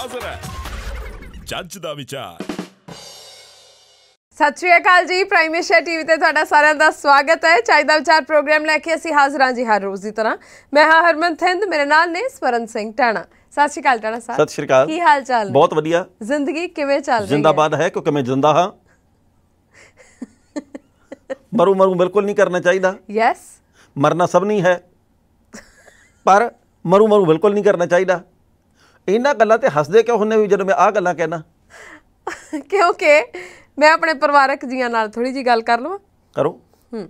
ਹਾਜ਼ਰ ਹੈ ਜੱਜ ਦਾ ਵਿਚਾਰ ਸਤਿ ਸ਼੍ਰੀ ਅਕਾਲ ਜੀ ਪ੍ਰਾਈਮ ਏਸ਼ੀਆ ਟੀਵੀ ਤੇ ਤੁਹਾਡਾ ਸਾਰਿਆਂ ਦਾ ਸਵਾਗਤ ਹੈ ਚਾਹੀਦਾ ਵਿਚਾਰ ਪ੍ਰੋਗਰਾਮ ਲੈ ਕੇ ਅਸੀਂ ਹਾਜ਼ਰ ਹਾਂ ਜੀ ਹਰ ਰੋਜ਼ ਦੀ ਤਰ੍ਹਾਂ ਮੈਂ ਹਾਂ ਹਰਮਨ ਥਿੰਦ ਮੇਰੇ ਨਾਲ ਨੇ ਸਵਰਨ ਸਿੰਘ ਟਾਣਾ ਸਤਿ ਸ਼੍ਰੀ ਅਕਾਲ ਟਾਣਾ ਸਾਹਿਬ ਸਤਿ ਸ਼੍ਰੀ ਅਕਾਲ ਕੀ ਹਾਲ ਚਾਲ ਹੈ ਬਹੁਤ ਵਧੀਆ ਜ਼ਿੰਦਗੀ ਕਿਵੇਂ ਚੱਲ ਰਹੀ ਹੈ ਜ਼ਿੰਦਾਬਾਦ ਹੈ ਕਿਉਂਕਿ ਮੈਂ ਜ਼ਿੰਦਾ ਹਾਂ ਮਰੂ ਮਰੂ ਬਿਲਕੁਲ ਨਹੀਂ ਕਰਨਾ ਚਾਹੀਦਾ ਯੈਸ ਮਰਨਾ ਸਭ ਨਹੀਂ ਹੈ ਪਰ ਮਰੂ ਮਰੂ ਬਿਲਕੁਲ ਨਹੀਂ ਕਰਨਾ ਚਾਹੀਦਾ ਇਹਨਾਂ ਗੱਲਾਂ ਤੇ ਹੱਸਦੇ ਕਿਉਂ ਹੁੰਨੇ ਵੀ ਜਦੋਂ ਮੈਂ ਆਹ ਗੱਲਾਂ ਕਹਿਣਾ ਕਿਉਂਕਿ ਮੈਂ ਆਪਣੇ ਪਰਿਵਾਰਕ ਜੀਆਂ ਨਾਲ ਥੋੜੀ ਜੀ ਗੱਲ ਕਰ ਲਵਾਂ ਕਰੋ ਹੂੰ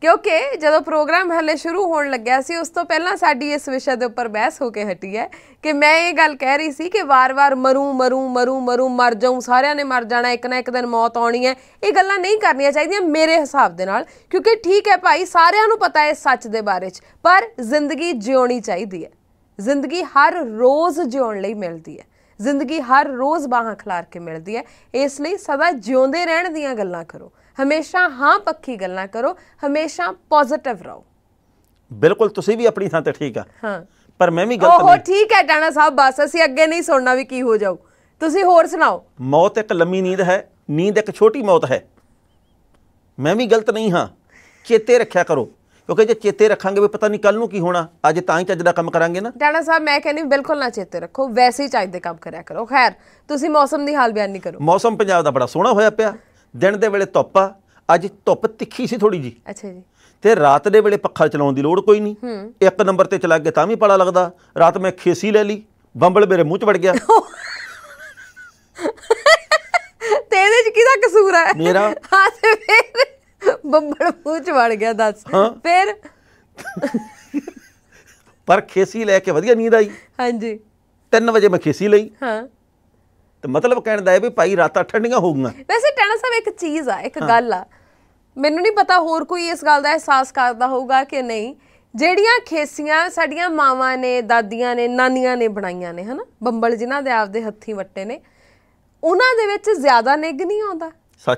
ਕਿਉਂਕਿ ਜਦੋਂ ਪ੍ਰੋਗਰਾਮ ਹਲੇ ਸ਼ੁਰੂ ਹੋਣ ਲੱਗਿਆ ਸੀ ਉਸ ਤੋਂ ਪਹਿਲਾਂ ਸਾਡੀ ਇਸ ਵਿਸ਼ੇ ਦੇ ਉੱਪਰ ਬਹਿਸ ਹੋ ਕੇ ਹਟੀ ਹੈ ਕਿ ਮੈਂ ਇਹ ਗੱਲ ਕਹਿ ਰਹੀ ਸੀ ਕਿ ਵਾਰ-ਵਾਰ ਮਰੂ ਮਰੂ ਮਰੂ ਮਰੂ ਮਰ ਜਾਉਂ ਸਾਰਿਆਂ ਨੇ ਮਰ ਜਾਣਾ ਇੱਕ ਨਾ ਇੱਕ ਦਿਨ ਮੌਤ ਆਉਣੀ ਹੈ ਇਹ ਗੱਲਾਂ ਨਹੀਂ ਕਰਨੀਆਂ ਚਾਹੀਦੀਆਂ ਮੇਰੇ ਹਿਸਾਬ ਦੇ ਨਾਲ ਕਿਉਂਕਿ ਠੀਕ ਹੈ ਭਾਈ ਸਾਰਿਆਂ ਨੂੰ ਪਤਾ ਹੈ ਸੱਚ ਦੇ ਬਾਰੇ 'ਚ ਪਰ ਜ਼ਿੰਦਗੀ ਜਿਉਣੀ ਚਾਹੀਦੀ ਹੈ ਜ਼ਿੰਦਗੀ ਹਰ ਰੋਜ਼ ਜਿਉਣ ਲਈ ਮਿਲਦੀ ਹੈ ਜ਼ਿੰਦਗੀ ਹਰ ਰੋਜ਼ ਬਾਹਾਂ ਖਿਲਾਰ ਕੇ ਮਿਲਦੀ ਹੈ ਇਸ ਲਈ ਸਦਾ ਜਿਉਂਦੇ ਰਹਿਣ ਦੀਆਂ ਗੱਲਾਂ ਕਰੋ ਹਮੇਸ਼ਾ ਹਾਂ ਪੱਕੀ ਗੱਲਾਂ ਕਰੋ ਹਮੇਸ਼ਾ ਪੋਜ਼ਿਟਿਵ ਰਹੋ ਬਿਲਕੁਲ ਤੁਸੀਂ ਵੀ ਆਪਣੀ ਥਾਂ ਤੇ ਠੀਕ ਆ ਹਾਂ ਪਰ ਮੈਂ ਵੀ ਗਲਤ ਨਹੀਂ ਉਹ ਠੀਕ ਹੈ ਟਾਣਾ ਸਾਹਿਬ ਬਸ ਅਸੀਂ ਅੱਗੇ ਨਹੀਂ ਸੁਣਨਾ ਵੀ ਕੀ ਹੋ ਜਾਊ ਤੁਸੀਂ ਹੋਰ ਸੁਣਾਓ ਮੌਤ ਇੱਕ ਲੰਮੀ ਨੀਂਦ ਹੈ ਨੀਂਦ ਇੱਕ ਛੋਟੀ ਮੌਤ ਹੈ ਮੈਂ ਵੀ ਗਲਤ ਨਹੀਂ ਹਾਂ ਚੇਤੇ ਰੱਖਿਆ ਕਰੋ ਕਿਉਂਕਿ ਜੇ ਚੇਤੇ ਰੱਖਾਂਗੇ ਵੀ ਪਤਾ ਨਹੀਂ ਕੱਲ ਨੂੰ ਕੀ ਹੋਣਾ ਅੱਜ ਤਾਂ ਹੀ ਚੱਜ ਦਾ ਕੰਮ ਕਰਾਂਗੇ ਨਾ ਡਾਣਾ ਸਾਹਿਬ ਮੈਂ ਕਹਿੰਦੀ ਬਿਲਕੁਲ ਨਾ ਚੇਤੇ ਰੱਖੋ ਵੈਸੇ ਹੀ ਚੱਜ ਦੇ ਕੰਮ ਕਰਿਆ ਕਰੋ ਖੈਰ ਤੁਸੀਂ ਮੌਸਮ ਦੀ ਹਾਲ ਬਿਆਨ ਨਹੀਂ ਕਰੋ ਮੌਸਮ ਪੰਜਾਬ ਦਾ ਬੜਾ ਸੋਹਣਾ ਹੋਇਆ ਪਿਆ ਦਿਨ ਦੇ ਵੇਲੇ ਧੁੱਪ ਆ ਅੱਜ ਧੁੱਪ ਤਿੱਖੀ ਸੀ ਥੋੜੀ ਜੀ ਅੱਛਾ ਜੀ ਤੇ ਰਾਤ ਦੇ ਵੇਲੇ ਪੱਖਾ ਚਲਾਉਣ ਦੀ ਲੋੜ ਕੋਈ ਨਹੀਂ ਇੱਕ ਨੰਬਰ ਤੇ ਚਲਾ ਕੇ ਤਾਂ ਵੀ ਪਾਲਾ ਲੱਗਦਾ ਰਾਤ ਮੈਂ ਖੇਸੀ ਲੈ ਲਈ ਬੰਬਲ ਮੇਰੇ ਮੂੰਹ 'ਚ ਵੜ ਗਿਆ ਤੇ ਇਹਦੇ 'ਚ ਕਿਹਦਾ ਕਸੂਰ ਹੈ ਮੇਰਾ ਹਾਂ ਤੇ ਫਿਰ ਬੰਬੜ ਮੂੰਹ ਚ ਵੜ ਗਿਆ ਦੱਸ ਫਿਰ ਪਰ ਖੇਸੀ ਲੈ ਕੇ ਵਧੀਆ ਨੀਂਦ ਆਈ ਹਾਂਜੀ 3 ਵਜੇ ਮੈਂ ਖੇਸੀ ਲਈ ਹਾਂ ਤੇ ਮਤਲਬ ਕਹਿਣ ਦਾ ਹੈ ਵੀ ਭਾਈ ਰਾਤਾਂ ਠੰਡੀਆਂ ਹੋ ਗਈਆਂ ਵੈਸੇ ਟੈਣਾ ਸਾਹਿਬ ਇੱਕ ਚੀਜ਼ ਆ ਇੱਕ ਗੱਲ ਆ ਮੈਨੂੰ ਨਹੀਂ ਪਤਾ ਹੋਰ ਕੋਈ ਇਸ ਗੱਲ ਦਾ ਅਹਿਸਾਸ ਕਰਦਾ ਹੋਊਗਾ ਕਿ ਨਹੀਂ ਜਿਹੜੀਆਂ ਖੇਸੀਆਂ ਸਾਡੀਆਂ ਮਾਵਾਂ ਨੇ ਦਾਦੀਆਂ ਨੇ ਨਾਨੀਆਂ ਨੇ ਬਣਾਈਆਂ ਨੇ ਹਨਾ ਬੰਬਲ ਜਿਨ੍ਹਾਂ ਦੇ ਆਪਦੇ ਹੱਥੀਂ ਵੱਟੇ ਨੇ ਉਹਨਾਂ ਦੇ ਵਿੱਚ ਜ਼ਿਆਦਾ ਨਿੱਗ ਨਹੀਂ ਆਉਂਦਾ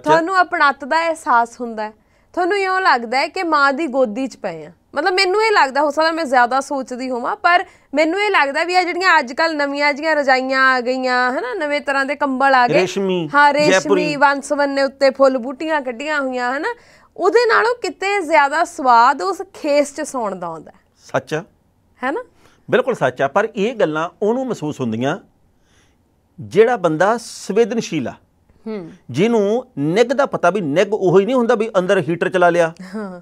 ਤੁਹਾਨੂੰ ਆਪਣਾਤ ਦਾ ਅਹਿਸਾਸ ਹੁੰਦਾ ਹੈ ਤੁਹਾਨੂੰ ਇਉਂ ਲੱਗਦਾ ਹੈ ਕਿ ਮਾਂ ਦੀ ਗੋਦੀ 'ਚ ਪਏ ਆ ਮਤਲਬ ਮੈਨੂੰ ਇਹ ਲੱਗਦਾ ਹੋ ਸਕਦਾ ਮੈਂ ਜ਼ਿਆਦਾ ਸੋਚਦੀ ਹੋਵਾਂ ਪਰ ਮੈਨੂੰ ਇਹ ਲੱਗਦਾ ਵੀ ਆ ਜਿਹੜੀਆਂ ਅੱਜ ਕੱਲ ਨਵੀਆਂ ਜੀਆਂ ਰਜਾਈਆਂ ਆ ਗਈਆਂ ਹਨਾ ਨਵੇਂ ਤਰ੍ਹਾਂ ਦੇ ਕੰਬਲ ਆ ਗਏ ਰੇਸ਼ਮੀ ਹਾਂ ਰੇਸ਼ਮੀ ਵੰਸਵੰਨੇ ਉੱਤੇ ਫੁੱਲ ਬੂਟੀਆਂ ਕੱਢੀਆਂ ਹੋਈਆਂ ਹਨਾ ਉਹਦੇ ਨਾਲੋਂ ਕਿਤੇ ਜ਼ਿਆਦਾ ਸਵਾਦ ਉਸ ਖੇਸ 'ਚ ਸੌਣ ਦਾ ਆਉਂਦਾ ਸੱਚ ਹੈ ਨਾ ਬਿਲਕੁਲ ਸੱਚ ਆ ਪਰ ਇਹ ਗੱਲਾਂ ਉਹਨੂੰ ਮਹਿਸੂਸ ਹੁੰਦੀਆਂ ਜਿਹੜਾ ਬੰਦਾ ਸਵੇਦਨਸ਼ੀਲਾ ਜਿਹਨੂੰ ਨਿੱਗ ਦਾ ਪਤਾ ਵੀ ਨਿੱਗ ਉਹ ਹੀ ਨਹੀਂ ਹੁੰਦਾ ਵੀ ਅੰਦਰ ਹੀਟਰ ਚਲਾ ਲਿਆ ਹਾਂ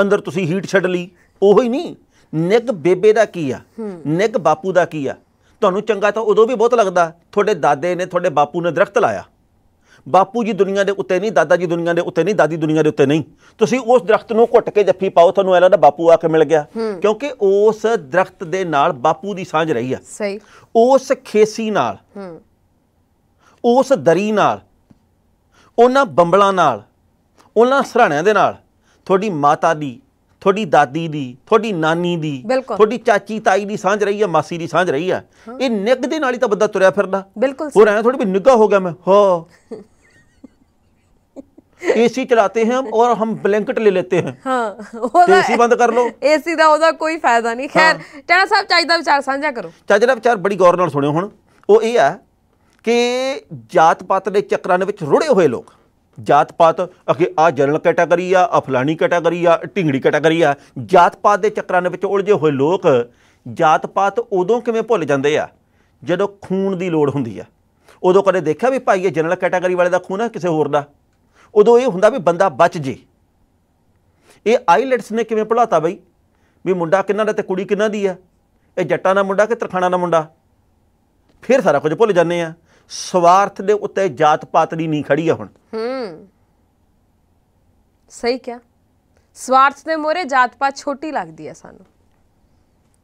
ਅੰਦਰ ਤੁਸੀਂ ਹੀਟ ਛੱਡ ਲਈ ਉਹ ਹੀ ਨਹੀਂ ਨਿੱਗ ਬੇਬੇ ਦਾ ਕੀ ਆ ਨਿੱਗ ਬਾਪੂ ਦਾ ਕੀ ਆ ਤੁਹਾਨੂੰ ਚੰਗਾ ਤਾਂ ਉਦੋਂ ਵੀ ਬਹੁਤ ਲੱਗਦਾ ਤੁਹਾਡੇ ਦਾਦੇ ਨੇ ਤੁਹਾਡੇ ਬਾਪੂ ਨੇ ਦਰਖਤ ਲਾਇਆ ਬਾਪੂ ਜੀ ਦੁਨੀਆ ਦੇ ਉੱਤੇ ਨਹੀਂ ਦਾਦਾ ਜੀ ਦੁਨੀਆ ਦੇ ਉੱਤੇ ਨਹੀਂ ਦਾਦੀ ਦੁਨੀਆ ਦੇ ਉੱਤੇ ਨਹੀਂ ਤੁਸੀਂ ਉਸ ਦਰਖਤ ਨੂੰ ਘੁੱਟ ਕੇ ਜੱਫੀ ਪਾਓ ਤੁਹਾਨੂੰ ਐ ਲੱਗਦਾ ਬਾਪੂ ਆ ਕੇ ਮਿਲ ਗਿਆ ਕਿਉਂਕਿ ਉਸ ਦਰਖਤ ਦੇ ਨਾਲ ਬਾਪੂ ਦੀ ਸਾਂਝ ਰਹੀ ਆ ਸਹੀ ਉਸ ਖੇਸੀ ਨਾਲ ਉਸ ਦਰੀ ਨਾਲ ਉਹਨਾਂ ਬੰਬਲਾਂ ਨਾਲ ਉਹਨਾਂ ਸਹਰਾਣਿਆਂ ਦੇ ਨਾਲ ਤੁਹਾਡੀ ਮਾਤਾ ਦੀ ਤੁਹਾਡੀ ਦਾਦੀ ਦੀ ਤੁਹਾਡੀ ਨਾਨੀ ਦੀ ਤੁਹਾਡੀ ਚਾਚੀ ਤਾਈ ਦੀ ਸਾਂਝ ਰਹੀ ਹੈ ਮਾਸੀ ਦੀ ਸਾਂਝ ਰਹੀ ਹੈ ਇਹ ਨਿੱਗ ਦੇ ਨਾਲ ਹੀ ਤਾਂ ਬੰਦਾ ਤੁਰਿਆ ਫਿਰਦਾ ਹੋਰ ਐ ਥੋੜੀ ਵੀ ਨਿੱਗਾ ਹੋ ਗਿਆ ਮੈਂ ਹੋ ਏਸੀ ਚਲਾਤੇ ਹਾਂ ਔਰ ਹਮ ਬਲੈਂਕਟ ਲੈ ले ਹਾਂ ਹਾਂ ਉਹਦਾ ਏਸੀ ਬੰਦ ਕਰ ਲੋ ਏਸੀ ਦਾ ਉਹਦਾ ਕੋਈ ਫਾਇਦਾ ਨਹੀਂ ਖੈਰ ਚਾਚਾ ਸਾਹਿਬ ਚੱਜ ਦਾ ਵਿਚਾਰ ਸਾਂਝਾ ਕਰੋ ਚਾਚਾ ਦਾ ਵਿਚਾਰ ਬੜੀ ਗੌਰ ਨਾਲ ਸੁਣਿਓ ਹੁਣ ਉਹ ਇਹ ਹੈ ਕਿ ਜਾਤ ਪਾਤ ਦੇ ਚੱਕਰਾਂ ਦੇ ਵਿੱਚ ਰੁੜੇ ਹੋਏ ਲੋਕ ਜਾਤ ਪਾਤ ਅਗੇ ਆ ਜਨਰਲ ਕੈਟਾਗਰੀ ਆ ਆ ਫਲਾਣੀ ਕੈਟਾਗਰੀ ਆ ਢਿੰਗੜੀ ਕੈਟਾਗਰੀ ਆ ਜਾਤ ਪਾਤ ਦੇ ਚੱਕਰਾਂ ਦੇ ਵਿੱਚ ਉਲਝੇ ਹੋਏ ਲੋਕ ਜਾਤ ਪਾਤ ਉਦੋਂ ਕਿਵੇਂ ਭੁੱਲ ਜਾਂਦੇ ਆ ਜਦੋਂ ਖੂਨ ਦੀ ਲੋੜ ਹੁੰਦੀ ਆ ਉਦੋਂ ਕਦੇ ਦੇਖਿਆ ਵੀ ਭਾਈ ਇਹ ਜਨਰਲ ਕੈਟਾਗਰੀ ਵਾਲੇ ਦਾ ਖੂਨ ਆ ਕਿਸੇ ਹੋਰ ਦਾ ਉਦੋਂ ਇਹ ਹੁੰਦਾ ਵੀ ਬੰਦਾ ਬਚ ਜੇ ਇਹ ਆਈਲੈਟਸ ਨੇ ਕਿਵੇਂ ਭੁਲਾਤਾ ਬਈ ਵੀ ਮੁੰਡਾ ਕਿੰਨਾ ਦਾ ਤੇ ਕੁੜੀ ਕਿੰਨਾ ਦੀ ਆ ਇਹ ਜੱਟਾਂ ਦਾ ਮੁੰਡਾ ਕਿ ਤਰਖਾਣਾ ਦਾ ਮੁੰਡਾ ਫਿਰ ਸਾਰਾ ਕੁਝ ਭੁੱਲ ਜਾਂਦੇ ਆ ਸਵਾਰਥ ਦੇ ਉੱਤੇ ਜਾਤ ਪਾਤ ਦੀ ਨਹੀਂ ਖੜੀ ਆ ਹੁਣ ਹੂੰ ਸਹੀ ਕਿਹਾ ਸਵਾਰਥ ਦੇ ਮੋਰੇ ਜਾਤ ਪਾਤ ਛੋਟੀ ਲੱਗਦੀ ਆ ਸਾਨੂੰ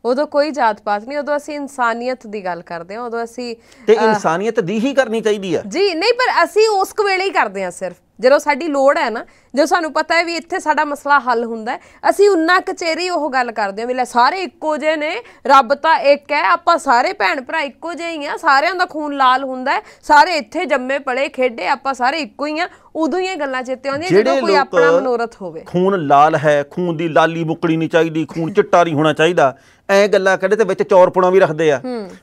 ਉਦੋਂ ਕੋਈ ਜਾਤ ਪਾਤ ਨਹੀਂ ਉਦੋਂ ਅਸੀਂ ਇਨਸਾਨੀਅਤ ਦੀ ਗੱਲ ਕਰਦੇ ਹਾਂ ਉਦੋਂ ਅਸੀਂ ਤੇ ਇਨਸਾਨੀਅਤ ਦੀ ਹੀ ਕਰਨੀ ਚਾਹੀਦੀ ਆ ਜੀ ਨਹੀਂ ਪਰ ਅਸੀਂ ਉਸ ਵੇਲੇ ਹੀ ਕਰਦੇ ਹਾਂ ਸਿਰਫ ਜਦੋਂ ਸਾਡੀ ਲੋੜ ਹੈ ਨਾ ਜਦੋਂ ਸਾਨੂੰ ਪਤਾ ਹੈ ਵੀ ਇੱਥੇ ਸਾਡਾ ਮਸਲਾ ਹੱਲ ਹੁੰਦਾ ਅਸੀਂ ਉਨਾ ਕਚੇਰੀ ਉਹ ਗੱਲ ਕਰਦੇ ਹਾਂ ਵੀ ਲੈ ਸਾਰੇ ਇੱਕੋ ਜਿਹੇ ਨੇ ਰੱਬ ਤਾਂ ਇੱਕ ਹੈ ਆਪਾਂ ਸਾਰੇ ਭੈਣ ਭਰਾ ਇੱਕੋ ਜਿਹੇ ਹੀ ਆ ਸਾਰਿਆਂ ਦਾ ਖੂਨ ਲਾਲ ਹੁੰਦਾ ਸਾਰੇ ਇੱਥੇ ਜੰਮੇ ਪਲੇ ਖੇਡੇ ਆਪਾਂ ਸਾਰੇ ਇੱਕੋ ਹੀ ਆ ਉਦੋਂ ਹੀ ਇਹ ਗੱਲਾਂ ਚੇਤੇ ਆਉਂਦੀਆਂ ਜਦੋਂ ਕੋਈ ਆਪਣਾ ਮਨੋਰਥ ਹੋਵੇ ਖੂਨ ਲਾਲ ਹੈ ਖੂਨ ਦੀ ਲਾਲੀ ਮੁਕੜੀ ਨਹੀਂ ਚਾਹੀਦੀ ਖੂਨ ਚਿੱਟਾ ਨਹੀਂ ਹੋਣਾ ਚਾਹੀਦਾ ਐ ਗੱਲਾਂ ਕਰਦੇ ਤੇ ਵਿੱਚ ਚੌਰਪੁਣਾ ਵੀ ਰੱਖਦੇ ਆ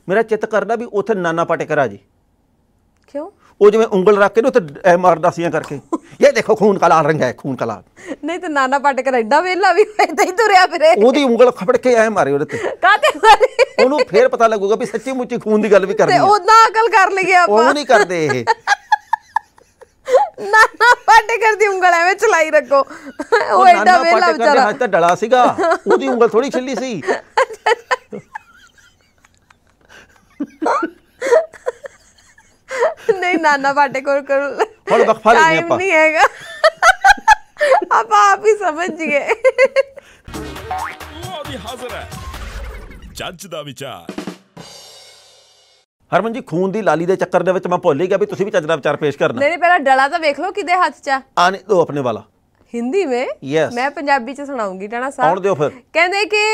ਮੇਰਾ ਚਿੱਤ ਕਰਦਾ ਵੀ ਉੱਥੇ ਨਾਨਾ ਪਾਟੇਕਰ ਆ ਜੀ ਕਿਉਂ ਉਹ ਜਿਵੇਂ ਉਂਗਲ ਰੱਖ ਕੇ ਨਾ ਉੱਥੇ ਐ ਮਾਰਦਾ ਸੀਆਂ ਕਰਕੇ ਇਹ ਦੇਖੋ ਖੂਨ ਕਾਲਾ ਰੰਗ ਹੈ ਖੂਨ ਕਾਲਾ ਨਹੀਂ ਤੇ ਨਾਨਾ ਪਾਟੇਕਰ ਐਡਾ ਵੇਲਾ ਵੀ ਐਦਾਂ ਹੀ ਤੁਰਿਆ ਫਿਰੇ ਉਹਦੀ ਉਂਗਲ ਖਪੜ ਕੇ ਐ ਮਾਰੇ ਉਹਦੇ ਤੇ ਕਾਤੇ ਉਹਨੂੰ ਫੇਰ ਪਤਾ ਲੱਗੂਗਾ ਵੀ ਸੱਚੀ ਮੁੱਚੀ ਖੂਨ ਦੀ ਗੱਲ ਵੀ ਕਰਨੀ ਤੇ ਉਹਦਾ ਅਕਲ ਕਰ ਲਈਏ ਆਪਾਂ ਉਹ ਨਹੀਂ ਕਰਦੇ ਇਹ ਨਾਨਾ ਪਾਟੇਕਰ ਦੀ ਉਂਗਲ ਐਵੇਂ ਚਲਾਈ ਰੱਖੋ ਉਹ ਐਡਾ ਵੇਲਾ ਵਿਚਾਰਾ ਹੱਥ ਤਾਂ ਡਲਾ ਸੀਗਾ ਉਹਦੀ ਉਂਗਲ ਥੋੜੀ ਛਿੱਲੀ ਸੀ नहीं नाना पाटे को टाइम नहीं हैगा आप आप ही समझ गए का विचार हरमन जी खून की लाली के चक्कर भुल ही गया भी तुम भी जज का विचार पेश करना नहीं पहला डला तो वेख लो कि हाथ चा आने दो अपने वाला ਹਿੰਦੀ ਵਿੱਚ ਮੈਂ ਪੰਜਾਬੀ ਚ ਸੁਣਾਉਂਗੀ ਟਾਣਾ ਸਾਹਿਬ ਆਉਣ ਦਿਓ ਫਿਰ ਕਹਿੰਦੇ ਕਿ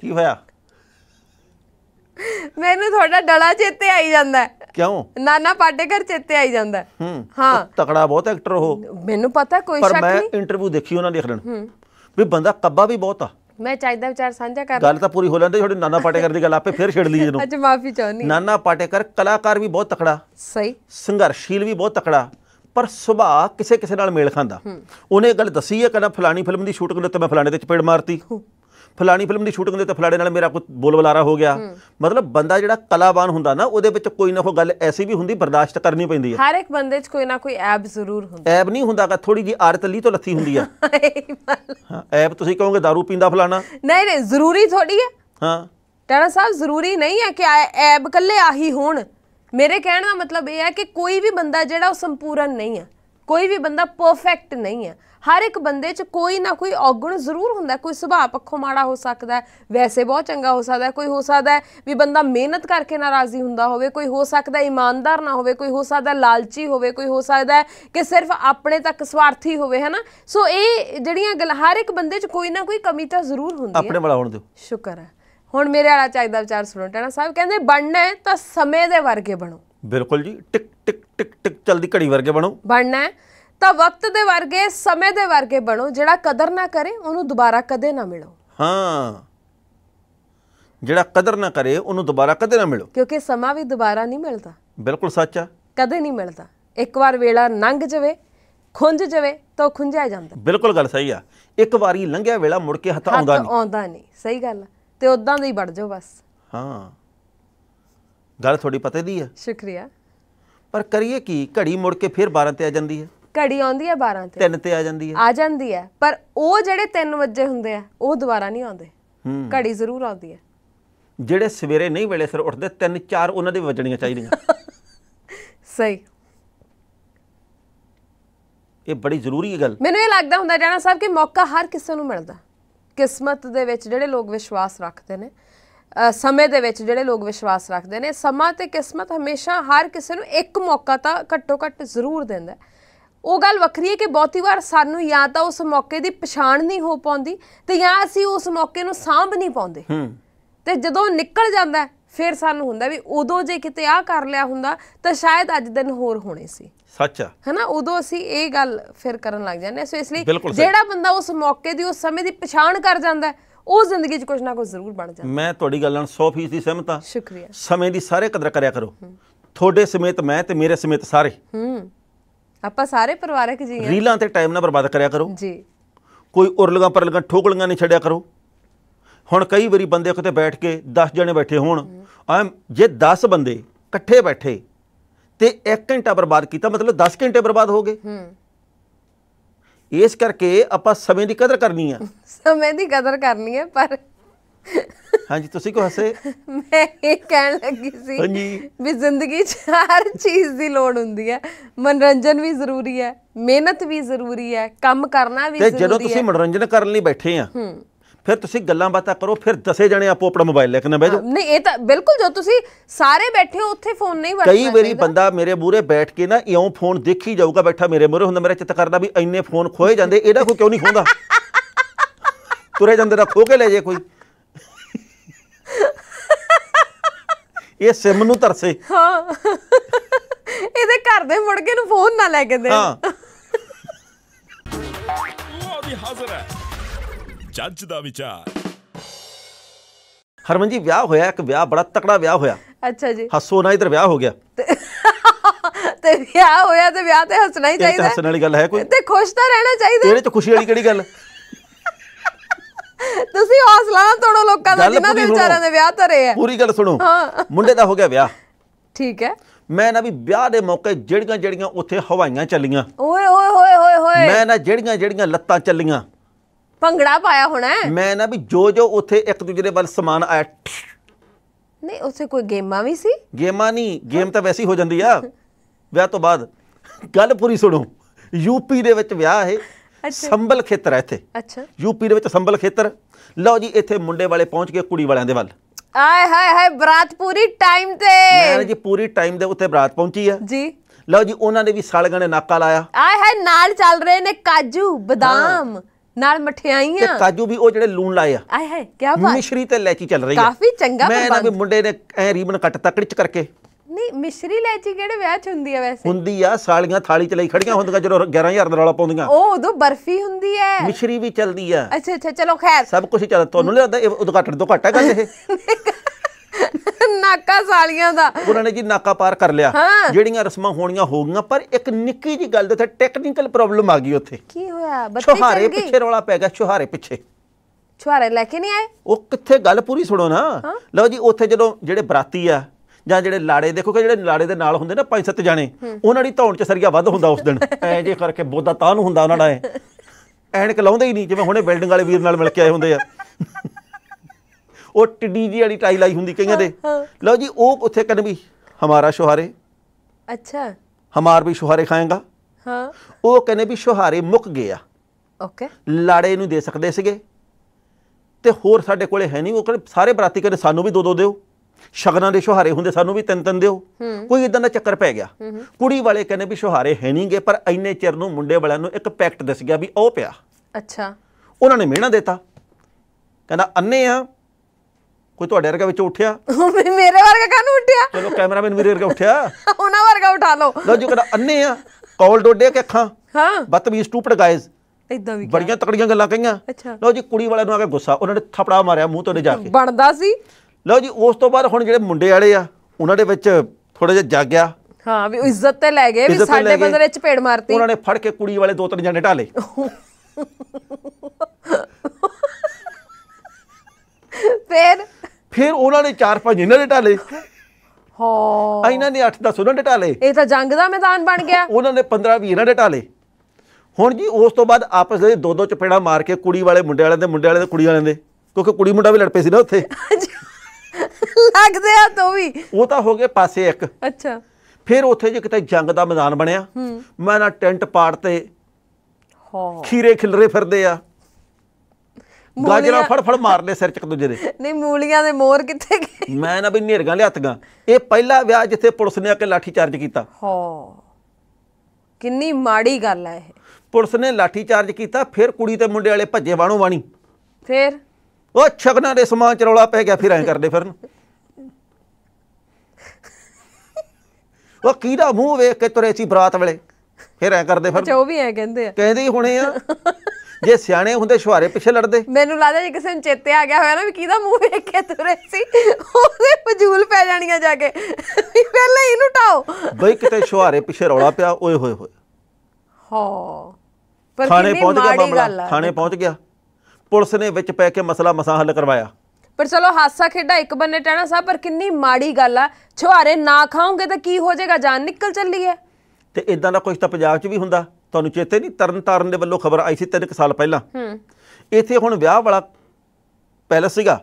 ਕੀ ਹੋਇਆ ਮੈਨੂੰ ਤੁਹਾਡਾ ਡਲਾ ਚੇਤੇ ਆਈ ਜਾਂਦਾ ਕਿਉਂ ਨਾਨਾ ਪਾਟੇਕਰ ਚੇਤੇ ਆਈ ਜਾਂਦਾ ਹੂੰ ਹਾਂ ਤਕੜਾ ਬਹੁਤ ਐਕਟਰ ਉਹ ਮੈਨੂੰ ਪਤਾ ਕੋਈ ਸ਼ੱਕ ਨਹੀਂ ਪਰ ਮੈਂ ਇੰਟਰਵਿਊ ਦੇਖੀ ਉਹਨਾਂ ਦੀ ਖੜਨ ਹੂੰ ਵੀ ਬੰਦਾ ਕੱਬਾ ਵੀ ਬਹੁਤ ਆ ਮੈਂ ਚਾਹੀਦਾ ਵਿਚਾਰ ਸਾਂਝਾ ਕਰ ਗੱਲ ਤਾਂ ਪੂਰੀ ਹੋ ਲੈਂਦੀ ਤੁਹਾਡੇ ਨਾਨਾ ਪਾਟੇਕਰ ਦੀ ਗੱਲ ਆਪੇ ਫੇਰ ਛੇੜ ਲਈ ਜਨੂੰ ਅੱਜ ਮਾਫੀ ਚਾਹੁੰਦੀ ਨਾਨਾ ਪਾਟੇਕਰ ਕਲਾਕਾਰ ਵੀ ਬਹੁਤ ਤਕੜਾ ਸਹੀ ਸੰਘਰਸ਼ੀਲ ਵੀ ਬਹੁਤ ਤਕੜਾ ਪਰ ਸੁਭਾਅ ਕਿਸੇ ਕਿਸੇ ਨਾਲ ਮੇਲ ਖਾਂਦਾ ਉਹਨੇ ਗੱਲ ਦੱਸੀ ਹੈ ਕਹਿੰਦਾ ਫਲਾਣੀ ਫਿਲਮ ਦੀ ਸ਼ੂਟਿੰਗ ਦੇ ਉੱਤੇ ਮੈਂ ਫਲਾਣੇ ਦੇ ਚਪੇੜ ਮਾਰਤੀ ਫਲਾਣੀ ਫਿਲਮ ਦੀ ਸ਼ੂਟਿੰਗ ਦੇ ਤੇ ਫਲਾੜੇ ਨਾਲ ਮੇਰਾ ਕੋਈ ਬੋਲ ਬਲਾਰਾ ਹੋ ਗਿਆ ਮਤਲਬ ਬੰਦਾ ਜਿਹੜਾ ਕਲਾਬਾਨ ਹੁੰਦਾ ਨਾ ਉਹਦੇ ਵਿੱਚ ਕੋਈ ਨਾ ਕੋਈ ਗੱਲ ਐਸੀ ਵੀ ਹੁੰਦੀ ਬਰਦਾਸ਼ਤ ਕਰਨੀ ਪੈਂਦੀ ਹੈ ਹਰ ਇੱਕ ਬੰਦੇ 'ਚ ਕੋਈ ਨਾ ਕੋਈ ਐਬ ਜ਼ਰੂਰ ਹੁੰਦਾ ਐਬ ਨਹੀਂ ਹੁੰਦਾ ਹੁੰਦਾਗਾ ਥੋੜੀ ਜੀ ਆਰਤ ਲਈ ਤੋਂ ਲੱਥੀ ਹੁੰਦੀ ਆ ਐਬ ਤੁਸੀਂ ਕਹੋਗੇ दारू ਪੀਂਦਾ ਫਲਾਣਾ ਨਹੀਂ ਨਹੀਂ ਜ਼ਰੂਰੀ ਥੋੜੀ ਹੈ ਹਾਂ ਟਾਣਾ ਸਾਹਿਬ ਜ਼ਰੂਰੀ ਨਹੀਂ ਹੈ ਕਿ ਐਬ ਕੱਲੇ ਆਹੀ ਹੋਣ ਮੇਰੇ ਕਹਿਣ ਦਾ ਮਤਲਬ ਇਹ ਹੈ ਕਿ ਕੋਈ ਵੀ ਬੰਦਾ ਜਿਹੜਾ ਉਹ ਸੰਪੂਰਨ ਨਹੀਂ ਹੈ ਕੋਈ ਵੀ ਬੰਦਾ ਪਰਫੈਕਟ ਨਹੀਂ ਹੈ ਹਰ ਇੱਕ ਬੰਦੇ 'ਚ ਕੋਈ ਨਾ ਕੋਈ ਔਗਣ ਜ਼ਰੂਰ ਹੁੰਦਾ ਕੋਈ ਸੁਭਾਅ ਪੱਖੋਂ ਮਾੜਾ ਹੋ ਸਕਦਾ ਹੈ ਵੈਸੇ ਬਹੁਤ ਚੰਗਾ ਹੋ ਸਕਦਾ ਹੈ ਕੋਈ ਹੋ ਸਕਦਾ ਹੈ ਵੀ ਬੰਦਾ ਮਿਹਨਤ ਕਰਕੇ ਨਾਰਾਜ਼ੀ ਹੁੰਦਾ ਹੋਵੇ ਕੋਈ ਹੋ ਸਕਦਾ ਇਮਾਨਦਾਰ ਨਾ ਹੋਵੇ ਕੋਈ ਹੋ ਸਕਦਾ ਲਾਲਚੀ ਹੋਵੇ ਕੋਈ ਹੋ ਸਕਦਾ ਹੈ ਕਿ ਸਿਰਫ ਆਪਣੇ ਤੱਕ ਸਵਾਰਥੀ ਹੋਵੇ ਹੈਨਾ ਸੋ ਇਹ ਜਿਹੜੀਆਂ ਗੱਲ ਹਰ ਇੱਕ ਬੰਦੇ 'ਚ ਕੋਈ ਨਾ ਕੋਈ ਕਮੀ ਤਾਂ ਜ਼ਰੂਰ ਹੁੰਦੀ ਹੈ ਆਪਣੇ ਵਾਲਾ ਹੋਣ ਦਿਓ ਸ਼ੁਕਰ ਹੈ ਹੁਣ ਮੇਰੇ ਵਾਲਾ ਚਾਹੀਦਾ ਵਿਚਾਰ ਸੁਣੋ ਟਾਣਾ ਸਾਹਿਬ ਕਹਿੰਦੇ ਬਣਨਾ ਹੈ ਤਾਂ ਸਮੇਂ ਦੇ ਵਰਗੇ ਬਣੋ ਬਿਲਕੁਲ ਜੀ ਟਿਕ ਟਿਕ ਟਿਕ ਟਿਕ ਚਲਦੀ ਘੜੀ ਵਰਗੇ ਬਣੋ ਬਣਨਾ ਹੈ ਤਾਂ ਵਕਤ ਦੇ ਵਰਗੇ ਸਮੇਂ ਦੇ ਵਰਗੇ ਬਣੋ ਜਿਹੜਾ ਕਦਰ ਨਾ ਕਰੇ ਉਹਨੂੰ ਦੁਬਾਰਾ ਕਦੇ ਨਾ ਮਿਲੋ ਹਾਂ ਜਿਹੜਾ ਕਦਰ ਨਾ ਕਰੇ ਉਹਨੂੰ ਦੁਬਾਰਾ ਕਦੇ ਨਾ ਮਿਲੋ ਕਿਉਂਕਿ ਸਮਾਂ ਵੀ ਦੁਬਾਰਾ ਨਹੀਂ ਮਿਲਦਾ ਬਿਲਕੁਲ ਸੱਚ ਆ ਕਦੇ ਨਹੀਂ ਮਿਲਦਾ ਇੱਕ ਵਾਰ ਵੇਲਾ ਲੰਘ ਜਵੇ ਖੁੰਝ ਜਵੇ ਤਾਂ ਖੁੰਝਿਆ ਜਾਂਦਾ ਬਿਲਕੁਲ ਗੱਲ ਸਹੀ ਆ ਇੱਕ ਵਾਰੀ ਲੰਘਿਆ ਵੇਲਾ ਮੁੜ ਕੇ ਹੱਥ ਆਉਂਦਾ ਨਹੀਂ ਆਉਂਦਾ ਨਹੀਂ ਸਹੀ ਗੱਲ ਆ ਤੇ ਉਦਾਂ ਦੇ ਹੀ ਵੜ ਜਾਓ ਬਸ ਹਾਂ ਗੱਲ ਤੁਹਾਡੀ ਪਤਾ ਦੀ ਆ ਸ਼ੁਕਰੀਆ ਪਰ ਕਰੀਏ ਕੀ ਘੜੀ ਮੁੜ ਕੇ ਫਿਰ 12 ਤੇ ਆ ਜਾਂਦੀ ਹੈ ਘੜੀ ਆਉਂਦੀ ਹੈ 12 ਤੇ 3 ਤੇ ਆ ਜਾਂਦੀ ਹੈ ਆ ਜਾਂਦੀ ਹੈ ਪਰ ਉਹ ਜਿਹੜੇ 3 ਵਜੇ ਹੁੰਦੇ ਆ ਉਹ ਦੁਬਾਰਾ ਨਹੀਂ ਆਉਂਦੇ ਘੜੀ ਜ਼ਰੂਰ ਆਉਂਦੀ ਹੈ ਜਿਹੜੇ ਸਵੇਰੇ ਨਹੀਂ ਵੇਲੇ ਸਿਰ ਉੱਠਦੇ 3 4 ਉਹਨਾਂ ਦੇ ਵਜਣੀਆਂ ਚਾਹੀਦੀਆਂ ਸਹੀ ਇਹ ਬੜੀ ਜ਼ਰੂਰੀ ਗੱਲ ਮੈਨੂੰ ਇਹ ਲੱਗਦਾ ਹੁੰਦਾ ਜਾਣਾ ਸਾਹਿਬ ਕਿ ਮੌਕਾ ਹਰ ਕਿਸੇ ਨੂੰ ਮਿਲਦਾ ਕਿਸਮਤ ਦੇ ਵਿੱਚ ਜਿਹੜੇ ਲੋਕ ਵਿਸ਼ਵਾਸ ਰੱਖਦੇ ਨੇ ਸਮੇਂ ਦੇ ਵਿੱਚ ਜਿਹੜੇ ਲੋਕ ਵਿਸ਼ਵਾਸ ਰੱਖਦੇ ਨੇ ਸਮਾਂ ਤੇ ਕਿਸਮਤ ਹਮੇਸ਼ਾ ਹਰ ਕਿਸੇ ਨੂੰ ਇੱਕ ਮੌਕਾ ਤਾਂ ਘੱਟੋ ਘੱਟ ਜ਼ਰੂਰ ਦਿੰਦਾ ਉਹ ਗੱਲ ਵੱਖਰੀ ਹੈ ਕਿ ਬਹੁਤੀ ਵਾਰ ਸਾਨੂੰ ਜਾਂ ਤਾਂ ਉਸ ਮੌਕੇ ਦੀ ਪਛਾਣ ਨਹੀਂ ਹੋ ਪਾਉਂਦੀ ਤੇ ਜਾਂ ਅਸੀਂ ਉਸ ਮੌਕੇ ਨੂੰ ਸਾਂਭ ਨਹੀਂ ਪਾਉਂਦੇ ਤੇ ਜਦੋਂ ਨਿਕਲ ਜਾਂਦਾ ਫਿਰ ਸਾਨੂੰ ਹੁੰਦਾ ਵੀ ਉਦੋਂ ਜੇ ਕਿਤੇ ਆਹ ਕਰ ਲਿਆ ਹੁੰਦਾ ਤਾਂ ਸ਼ਾਇਦ ਅੱਜ ਦਿਨ ਹੋਰ ਹੋਣੇ ਸੀ ਸੱਚ ਆ ਹਨਾ ਉਦੋਂ ਅਸੀਂ ਇਹ ਗੱਲ ਫਿਰ ਕਰਨ ਲੱਗ ਜਾਂਦੇ ਸੋ ਇਸ ਲਈ ਜਿਹੜਾ ਬੰਦਾ ਉਸ ਮੌਕੇ ਦੀ ਉਸ ਸਮੇਂ ਦੀ ਪਛਾਣ ਕਰ ਜਾਂਦਾ ਉਹ ਜ਼ਿੰਦਗੀ 'ਚ ਕੁਝ ਨਾ ਕੁਝ ਜ਼ਰੂਰ ਬਣ ਜਾਂਦਾ ਮੈਂ ਤੁਹਾਡੀ ਗੱਲ ਨਾਲ 100% ਦੀ ਸਹਿਮਤ ਹਾਂ ਸ਼ੁਕਰੀਆ ਸਮੇਂ ਦੀ ਸਾਰੇ ਕਦਰ ਕਰਿਆ ਕਰੋ ਤੁਹਾਡੇ ਸਮੇਤ ਮੈਂ ਤੇ ਮੇਰੇ ਸਮੇਤ ਸਾਰੇ ਹੂੰ ਆਪਾਂ ਸਾਰੇ ਪਰਿਵਾਰਕ ਜੀ ਹਾਂ ਰੀਲਾਂ ਤੇ ਟਾਈਮ ਨਾ ਬਰਬਾਦ ਕਰਿਆ ਕਰੋ ਜੀ ਕੋਈ ਉਰਲਗਾ ਪਰਲਗਾ ਠੋਕਲੀਆਂ ਨਹੀਂ ਛੱਡਿਆ ਕਰੋ ਹੁਣ ਕਈ ਵਾਰੀ ਬੰਦੇ ਕਿਤੇ ਬੈਠ ਕੇ 10 ਜਣੇ ਬੈਠੇ ਹੋਣ ਆ ਜੇ 10 ਬੰਦੇ ਇਕੱਠੇ ਬੈਠੇ ਤੇ 1 ਘੰਟਾ ਬਰਬਾਦ ਕੀਤਾ ਮਤਲਬ 10 ਘੰਟੇ ਬਰਬਾਦ ਹੋ ਗਏ ਹੂੰ ਇਸ ਕਰਕੇ ਆਪਾਂ ਸਮੇਂ ਦੀ ਕਦਰ ਕਰਨੀ ਆ ਸਮੇਂ ਦੀ ਕਦਰ ਕਰਨੀ ਆ ਪਰ ਹਾਂਜੀ ਤੁਸੀਂ ਕੋ ਹੱਸੇ ਮੈਂ ਇਹ ਕਹਿਣ ਲੱਗੀ ਸੀ ਹਾਂਜੀ ਵੀ ਜ਼ਿੰਦਗੀ 'ਚ ਹਰ ਚੀਜ਼ ਦੀ ਲੋੜ ਹੁੰਦੀ ਹੈ ਮਨੋਰੰਜਨ ਵੀ ਜ਼ਰੂਰੀ ਹੈ ਮਿਹਨਤ ਵੀ ਜ਼ਰੂਰੀ ਹੈ ਕੰਮ ਕਰਨਾ ਵੀ ਜ਼ਰੂਰੀ ਹੈ ਤੇ ਜਦੋਂ ਤੁਸੀਂ ਮਨੋਰੰਜਨ ਕਰਨ ਲਈ ਬੈਠੇ ਆ ਹੂੰ ਫਿਰ ਤੁਸੀਂ ਗੱਲਾਂ ਬਾਤਾਂ ਕਰੋ ਫਿਰ ਦਸੇ ਜਣੇ ਆਪੋ ਆਪਣਾ ਮੋਬਾਈਲ ਲੈ ਕੇ ਨਾ ਬਹਿ ਜਾਓ ਨਹੀਂ ਇਹ ਤਾਂ ਬਿਲਕੁਲ ਜੋ ਤੁਸੀਂ ਸਾਰੇ ਬੈਠੇ ਹੋ ਉੱਥੇ ਫੋਨ ਨਹੀਂ ਵਰਤਦਾ ਕਈ ਵਾਰੀ ਬੰਦਾ ਮੇਰੇ ਮੂਰੇ ਬੈਠ ਕੇ ਨਾ ਇਉਂ ਫੋਨ ਦੇਖੀ ਜਾਊਗਾ ਬੈਠਾ ਮੇਰੇ ਮੂਰੇ ਹੁੰਦਾ ਮੇਰਾ ਚਿੱਤ ਕਰਦਾ ਵੀ ਇੰਨੇ ਫੋਨ ਖੋਏ ਜਾਂਦੇ ਇਹਦਾ ਕੋਈ ਕਿਉਂ ਨਹੀਂ ਖੋਂਦਾ ਤੁਰੇ ਜਾਂਦੇ ਦਾ ਖੋ ਕੇ ਲੈ ਜੇ ਕੋਈ ਇਹ ਸਿਮ ਨੂੰ ਤਰਸੇ ਹਾਂ ਇਹਦੇ ਘਰ ਦੇ ਮੁੜ ਕੇ ਨੂੰ ਫੋਨ ਨਾ ਲੈ ਕੇ ਦੇ ਹਾਂ ਜੱਜ ਦਾ ਵਿਚਾਰ ਹਰਮਨ ਜੀ ਵਿਆਹ ਹੋਇਆ ਇੱਕ ਵਿਆਹ ਬੜਾ ਤਕੜਾ ਵਿਆਹ ਹੋਇਆ ਅੱਛਾ ਜੀ ਹੱਸੋ ਨਾ ਇਧਰ ਵਿਆਹ ਹੋ ਗਿਆ ਤੇ ਵਿਆਹ ਹੋਇਆ ਤੇ ਵਿਆਹ ਤੇ ਹੱਸਣਾ ਹੀ ਚਾਹੀਦਾ ਹੱਸਣ ਵਾਲੀ ਗੱਲ ਹੈ ਕੋਈ ਤੇ ਖੁਸ਼ ਤਾਂ ਰਹਿਣਾ ਚਾਹੀਦਾ ਇਹਦੇ ਚ ਖੁਸ਼ੀ ਵਾਲੀ ਕਿਹੜੀ ਗੱਲ ਤੁਸੀਂ ਹੌਸਲਾ ਨਾ ਤੋੜੋ ਲੋਕਾਂ ਦਾ ਜਿਨ੍ਹਾਂ ਦੇ ਵਿਚਾਰਾਂ ਦੇ ਵਿਆਹ ਤਰੇ ਆ ਪੂਰੀ ਗੱਲ ਸੁਣੋ ਹਾਂ ਮੁੰਡੇ ਦਾ ਹੋ ਗਿਆ ਵਿਆਹ ਠੀਕ ਹੈ ਮੈਂ ਨਾ ਵੀ ਵਿਆਹ ਦੇ ਮੌਕੇ ਜਿਹੜੀਆਂ ਜਿਹੜੀਆਂ ਉੱਥੇ ਹਵਾਈਆਂ ਚੱਲੀਆਂ ਓਏ ਓਏ ਹੋਏ ਹੋਏ ਹੋਏ ਮੈਂ ਨਾ ਜਿਹੜੀਆਂ ਜਿਹੜੀਆਂ ਲੱਤਾਂ ਚੱਲੀਆਂ ਭੰਗੜਾ ਪਾਇਆ ਹੋਣਾ ਮੈਂ ਨਾ ਵੀ ਜੋ ਜੋ ਉੱਥੇ ਇੱਕ ਦੂਜੇ ਦੇ ਵੱਲ ਸਮਾਨ ਆਇਆ ਨਹੀਂ ਉੱਥੇ ਕੋਈ ਗੇਮਾਂ ਵੀ ਸੀ ਗੇਮਾਂ ਨਹੀਂ ਗੇਮ ਤਾਂ ਵੈਸੀ ਹੋ ਜਾਂਦੀ ਆ ਵਿਆਹ ਤੋਂ ਬਾਅਦ ਗੱਲ ਪੂਰੀ ਸੁਣੋ ਯੂਪੀ ਦੇ ਵਿੱਚ ਵਿਆਹ ਹੈ ਸੰਭਲ ਖੇਤਰ ਹੈ ਇੱਥੇ ਅੱਛਾ ਯੂਪੀ ਦੇ ਵਿੱਚ ਸੰਭਲ ਖੇਤਰ ਲਓ ਜੀ ਇੱਥੇ ਮੁੰਡੇ ਵਾਲੇ ਪਹੁੰਚ ਕੇ ਕੁੜੀ ਵਾਲਿਆਂ ਦੇ ਵੱਲ ਆਏ ਹਾਏ ਹਾਏ ਬਰਾਤ ਪੂਰੀ ਟਾਈਮ ਤੇ ਮੈਂ ਜੀ ਪੂਰੀ ਟਾਈਮ ਦੇ ਉੱਤੇ ਬਰਾਤ ਪਹੁੰਚੀ ਆ ਜੀ ਲਓ ਜੀ ਉਹਨਾਂ ਨੇ ਵੀ ਸਾਲਗਣੇ ਨਾਕਾ ਲਾਇਆ ਆਏ ਹਾਏ ਨਾਲ ਚੱਲ ਰਹੇ ਨੇ ਕਾਜੂ ਬਦਾਮ ਨਾਲ ਮਠਿਆਈਆਂ ਤੇ ਕਾਜੂ ਵੀ ਉਹ ਜਿਹੜੇ ਲੂਣ ਲਾਏ ਆ ਆਏ ਹਾਏ ਕੀ ਬਾਤ ਮਿਸ਼ਰੀ ਤੇ ਲੈਚੀ ਚੱਲ ਰਹੀ ਆ ਕਾਫੀ ਚੰਗਾ ਮੈਂ ਨਾ ਵੀ ਮੁੰਡੇ ਨੇ ਐ ਰੀਬਨ ਕੱਟ ਤਕੜਿਚ ਕਰਕੇ ਨਹੀਂ ਮਿਸ਼ਰੀ ਲੈਚੀ ਕਿਹੜੇ ਵਿਆਹ ਚ ਹੁੰਦੀ ਆ ਵੈਸੇ ਹੁੰਦੀ ਆ ਸਾਲੀਆਂ ਥਾਲੀ ਚ ਲਈ ਖੜੀਆਂ ਹੁੰਦੀਆਂ ਜਦੋਂ 11000 ਦਾ ਰੌਲਾ ਪਾਉਂਦੀਆਂ ਉਹ ਉਦੋਂ ਬਰਫੀ ਹੁੰਦੀ ਐ ਮਿਸ਼ਰੀ ਵੀ ਚੱਲਦੀ ਆ ਅੱਛਾ ਅੱਛਾ ਚਲੋ ਖੈਰ ਸਭ ਕੁਝ ਚੱਲ ਤੁਹਾਨੂੰ ਲੱਗਦਾ ਇਹ ਉਦਘਾਟਨ ਤੋਂ ਘਟਾ ਗੱਲ ਇਹ ਨਾਕਾ ਸਾਲੀਆਂ ਦਾ ਉਹਨਾਂ ਨੇ ਜੀ ਨਾਕਾ ਪਾਰ ਕਰ ਲਿਆ ਜਿਹੜੀਆਂ ਰਸਮਾਂ ਹੋਣੀਆਂ ਹੋ ਗਈਆਂ ਪਰ ਇੱਕ ਨਿੱਕੀ ਜੀ ਗੱਲ ਦੇ ਉੱਤੇ ਟੈਕਨੀਕਲ ਪ੍ਰੋਬਲਮ ਆ ਗਈ ਉੱਥੇ ਕੀ ਹੋਇਆ ਬੱਤੀ ਛੁਹਾਰੇ ਪਿੱਛੇ ਰੌਲਾ ਪੈ ਗਿਆ ਛੁਹਾਰੇ ਪਿੱਛੇ ਛੁਹਾਰੇ ਲੈ ਕੇ ਨਹੀਂ ਆਏ ਉਹ ਕਿੱਥੇ ਗੱਲ ਪੂਰੀ ਸੁਣੋ ਨਾ ਲਓ ਜੀ ਉੱਥੇ ਜਦੋਂ ਜਿਹੜੇ ਬਰਾਤੀ ਆ ਜਾਂ ਜਿਹੜੇ ਲਾੜੇ ਦੇਖੋ ਕਿ ਜਿਹੜੇ ਲਾੜੇ ਦੇ ਨਾਲ ਹੁੰਦੇ ਨਾ ਪੰਜ ਸੱਤ ਜਾਣੇ ਉਹਨਾਂ ਦੀ ਧੌਣ ਚ ਸਰੀਆ ਵੱਧ ਹੁੰਦਾ ਉਸ ਦਿਨ ਐ ਜੇ ਕਰਕੇ ਬੋਦਾ ਤਾਂ ਨੂੰ ਹੁੰਦਾ ਉਹਨਾਂ ਦਾ ਐ ਐਨਕ ਲਾਉਂਦੇ ਹੀ ਨਹੀਂ ਜਿਵੇਂ ਹੁਣੇ ਬਿਲਡਿੰਗ ਵਾਲੇ ਵੀਰ ਨਾਲ ਮਿਲ ਕੇ ਆਏ ਹੁੰਦੇ ਆ ਉਹ ਟਿੱਡੀ ਜੀ ਵਾਲੀ ਟਾਈ ਲਾਈ ਹੁੰਦੀ ਕਈਆਂ ਦੇ ਲਓ ਜੀ ਉਹ ਉੱਥੇ ਕਹਿੰਦੇ ਵੀ ਹਮਾਰਾ ਸ਼ੋਹਾਰੇ ਅੱਛਾ ਹਮਾਰ ਵੀ ਸ਼ੋਹਾਰੇ ਖਾਏਗਾ ਹਾਂ ਉਹ ਕਹਿੰਦੇ ਵੀ ਸ਼ੋਹਾਰੇ ਮੁੱਕ ਗਿਆ ਓਕੇ ਲਾੜੇ ਨੂੰ ਦੇ ਸਕਦੇ ਸੀਗੇ ਤੇ ਹੋਰ ਸਾਡੇ ਕੋਲੇ ਹੈ ਨਹੀਂ ਉਹ ਕਹਿੰਦੇ ਸਾਰੇ ਬਰਾਤੀ ਕਹਿੰਦੇ ਸਾਨੂੰ ਵੀ ਦੋ ਦੋ ਦਿਓ ਸ਼ਗਨਾਂ ਦੇ ਸ਼ੋਹਾਰੇ ਹੁੰਦੇ ਸਾਨੂੰ ਵੀ ਤਿੰਨ ਤਿੰਨ ਦਿਓ ਕੋਈ ਇਦਾਂ ਦਾ ਚੱਕਰ ਪੈ ਗਿਆ ਕੁੜੀ ਵਾਲੇ ਕਹਿੰਦੇ ਵੀ ਸ਼ੋਹਾਰੇ ਹੈ ਨਹੀਂਗੇ ਪਰ ਐਨੇ ਚਿਰ ਨੂੰ ਮੁੰਡੇ ਵਾਲਿਆਂ ਨੂੰ ਇੱਕ ਪੈਕਟ ਦਿਸ ਗਿਆ ਵੀ ਉਹ ਪਿਆ ਅੱਛਾ ਉਹਨਾਂ ਨੇ ਮਿਹਣਾ ਦਿੱਤਾ ਕਹਿੰਦਾ ਅੰਨੇ ਆ ਕੋਈ ਤੁਹਾਡੇ ਵਰਗਾ ਵਿੱਚ ਉੱਠਿਆ ਮੇਰੇ ਵਰਗਾ ਕਾਹਨੂੰ ਉੱਠਿਆ ਚਲੋ ਕੈਮਰਾਮੈਨ ਮੇਰੇ ਵਰਗਾ ਉੱਠਿਆ ਉਹਨਾਂ ਵਰਗਾ ਉਠਾ ਲਓ ਲਓ ਜੀ ਕਹਿੰਦਾ ਅੰਨੇ ਆ ਕੌਲ ਡੋਡੇ ਕੇ ਅੱਖਾਂ ਹਾਂ ਬਤਮੀ ਸਟੂਪਿਡ ਗਾਇਜ਼ ਇਦਾਂ ਵੀ ਬੜੀਆਂ ਤਕੜੀਆਂ ਗੱਲਾਂ ਕਹੀਆਂ ਲਓ ਜੀ ਕੁੜੀ ਵਾਲਿਆਂ ਨੂੰ ਆ ਕੇ ਗੁੱਸਾ ਉਹਨਾਂ ਨੇ ਥਪੜਾ ਮਾਰਿਆ ਮੂੰਹ ਤੋਂ ਜਾ ਕੇ ਬਣਦਾ ਸੀ ਲਓ ਜੀ ਉਸ ਤੋਂ ਬਾਅਦ ਹੁਣ ਜਿਹੜੇ ਮੁੰਡੇ ਵਾਲੇ ਆ ਉਹਨਾਂ ਦੇ ਵਿੱਚ ਥੋੜਾ ਜਿਹਾ ਜਾਗਿਆ ਹਾਂ ਵੀ ਇੱਜ਼ਤ ਤੇ ਲੈ ਗਏ ਵੀ ਸਾਡੇ ਬੰਦੇ ਵਿੱਚ ਪੇੜ ਮਾਰਤੀ ਉਹਨਾਂ ਨੇ ਫੜ ਕੇ ਕੁੜੀ ਵਾਲੇ ਦੋ ਤਿੰਨ ਜਣੇ ਢਾਲੇ ਫੇਰ ਫਿਰ ਉਹਨਾਂ ਨੇ ਚਾਰ ਪੰਜ ਇਹਨਾਂ ਦੇ ਢਾਲੇ ਹਾਂ ਇਹਨਾਂ ਨੇ 8 10 ਉਹਨਾਂ ਦੇ ਢਾਲੇ ਇਹ ਤਾਂ ਜੰਗ ਦਾ ਮੈਦਾਨ ਬਣ ਗਿਆ ਉਹਨਾਂ ਨੇ 15 20 ਇਹਨਾਂ ਦੇ ਢਾਲੇ ਹੁਣ ਜੀ ਉਸ ਤੋਂ ਬਾਅਦ ਆਪਸ ਦੇ ਦੋ ਦੋ ਚਪੇੜਾ ਮਾਰ ਕੇ ਕੁੜੀ ਵਾਲੇ ਮੁੰਡੇ ਵਾਲਿਆਂ ਦੇ ਮੁੰਡੇ ਵਾਲਿਆਂ ਦੇ ਕੁੜੀ ਵਾਲਿਆਂ ਦੇ ਕਿਉਂਕਿ ਕੁੜੀ ਮੁੰਡਾ ਵੀ ਲੜ ਪਏ ਸੀ ਨਾ ਉੱਥੇ ਲੱਗਦੇ ਆ ਤੋ ਵੀ ਉਹ ਤਾਂ ਹੋ ਗਏ ਪਾਸੇ ਇੱਕ ਅੱਛਾ ਫਿਰ ਉੱਥੇ ਜੇ ਕਿਤੇ ਜੰਗ ਦਾ ਮੈਦਾਨ ਬਣਿਆ ਮੈਂ ਨਾ ਟੈਂਟ ਪਾੜ ਤੇ ਹਾਂ ਖੀਰੇ ਖਿਲਰੇ ਫਿਰਦੇ ਆ ਗਾਜਰਾ ਫੜ ਫੜ ਮਾਰ ਲੈ ਸਿਰ ਚ ਦੂਜੇ ਦੇ ਨਹੀਂ ਮੂਲੀਆਂ ਦੇ ਮੋਰ ਕਿੱਥੇ ਗਏ ਮੈਂ ਨਾ ਵੀ ਨੇਰਗਾ ਲਿਆਤਗਾ ਇਹ ਪਹਿਲਾ ਵਿਆਹ ਜਿੱਥੇ ਪੁਲਿਸ ਨੇ ਆ ਕੇ ਲਾਠੀ ਚਾਰਜ ਕੀਤਾ ਹਾਂ ਕਿੰਨੀ ਮਾੜੀ ਗੱਲ ਹੈ ਇਹ ਪੁਲਿਸ ਨੇ ਲਾਠੀ ਚਾਰਜ ਕੀਤਾ ਫਿਰ ਕੁੜੀ ਤੇ ਮੁੰਡੇ ਵਾਲੇ ਭੱਜੇ ਵਾਣੋ ਵਾਣੀ ਫਿਰ ਉਹ ਛਗਨਾ ਦੇ ਸਮਾਨ ਚ ਰੌਲਾ ਪੈ ਗਿਆ ਫਿਰ ਐਂ ਕਰਦੇ ਫਿਰਨ ਉਹ ਕੀਦਾ ਮੂੰਹ ਵੇਖ ਕੇ ਤੁਰੇ ਸੀ ਬਰਾਤ ਵੇਲੇ ਫਿਰ ਐ ਕਰਦੇ ਫਿਰ ਅੱਛਾ ਉਹ ਵੀ ਐ ਕਹਿੰਦੇ ਆ ਕਹਿੰਦੇ ਹੀ ਹੋਣੇ ਆ ਜੇ ਸਿਆਣੇ ਹੁੰਦੇ ਸ਼ੁਹਾਰੇ ਪਿੱਛੇ ਲੜਦੇ ਮੈਨੂੰ ਲੱਗਦਾ ਜੇ ਕਿਸੇ ਨੂੰ ਚੇਤੇ ਆ ਗਿਆ ਹੋਇਆ ਨਾ ਵੀ ਕਿਹਦਾ ਮੂੰਹ ਵੇਖ ਕੇ ਤੁਰੇ ਸੀ ਉਹਦੇ ਫਜ਼ੂਲ ਪੈ ਜਾਣੀਆਂ ਜਾ ਕੇ ਵੀ ਪਹਿਲਾਂ ਇਹਨੂੰ ਟਾਓ ਬਈ ਕਿਤੇ ਸ਼ੁਹਾਰੇ ਪਿੱਛੇ ਰੌਲਾ ਪਿਆ ਓਏ ਹੋਏ ਹੋਏ ਹਾਂ ਪਰ ਪਹੁੰਚ ਗਿਆ ਮਾਮਲਾ ਥਾਣੇ ਪਹੁੰਚ ਗਿਆ ਪੁਲਿਸ ਨੇ ਵਿੱਚ ਪੈ ਕੇ ਮਸਲਾ ਮਸਾ ਹੱਲ ਕਰਵਾਇਆ ਪਰ ਚਲੋ ਹਾਸਾ ਖੇਡਾ ਇੱਕ ਬੰਨੇ ਟਹਿਣਾ ਸਾਹਿਬ ਪਰ ਕਿੰਨੀ ਮਾੜੀ ਗੱਲ ਆ ਛੁਹਾਰੇ ਨਾ ਖਾਓਗੇ ਤਾਂ ਕੀ ਹੋ ਜਾਏਗਾ ਜਾਨ ਨਿਕਲ ਚੱਲੀ ਹੈ ਤੇ ਇਦਾਂ ਦਾ ਕੁਝ ਤਾਂ ਪੰਜਾਬ 'ਚ ਵੀ ਹੁੰਦਾ ਤੁਹਾਨੂੰ ਚੇਤੇ ਨਹੀਂ ਤਰਨਤਾਰਨ ਦੇ ਵੱਲੋਂ ਖਬਰ ਆਈ ਸੀ 3 ਸਾਲ ਪਹਿਲਾਂ ਹੂੰ ਇੱਥੇ ਹੁਣ ਵਿਆਹ ਵਾਲਾ ਪੈਲਸ ਸੀਗਾ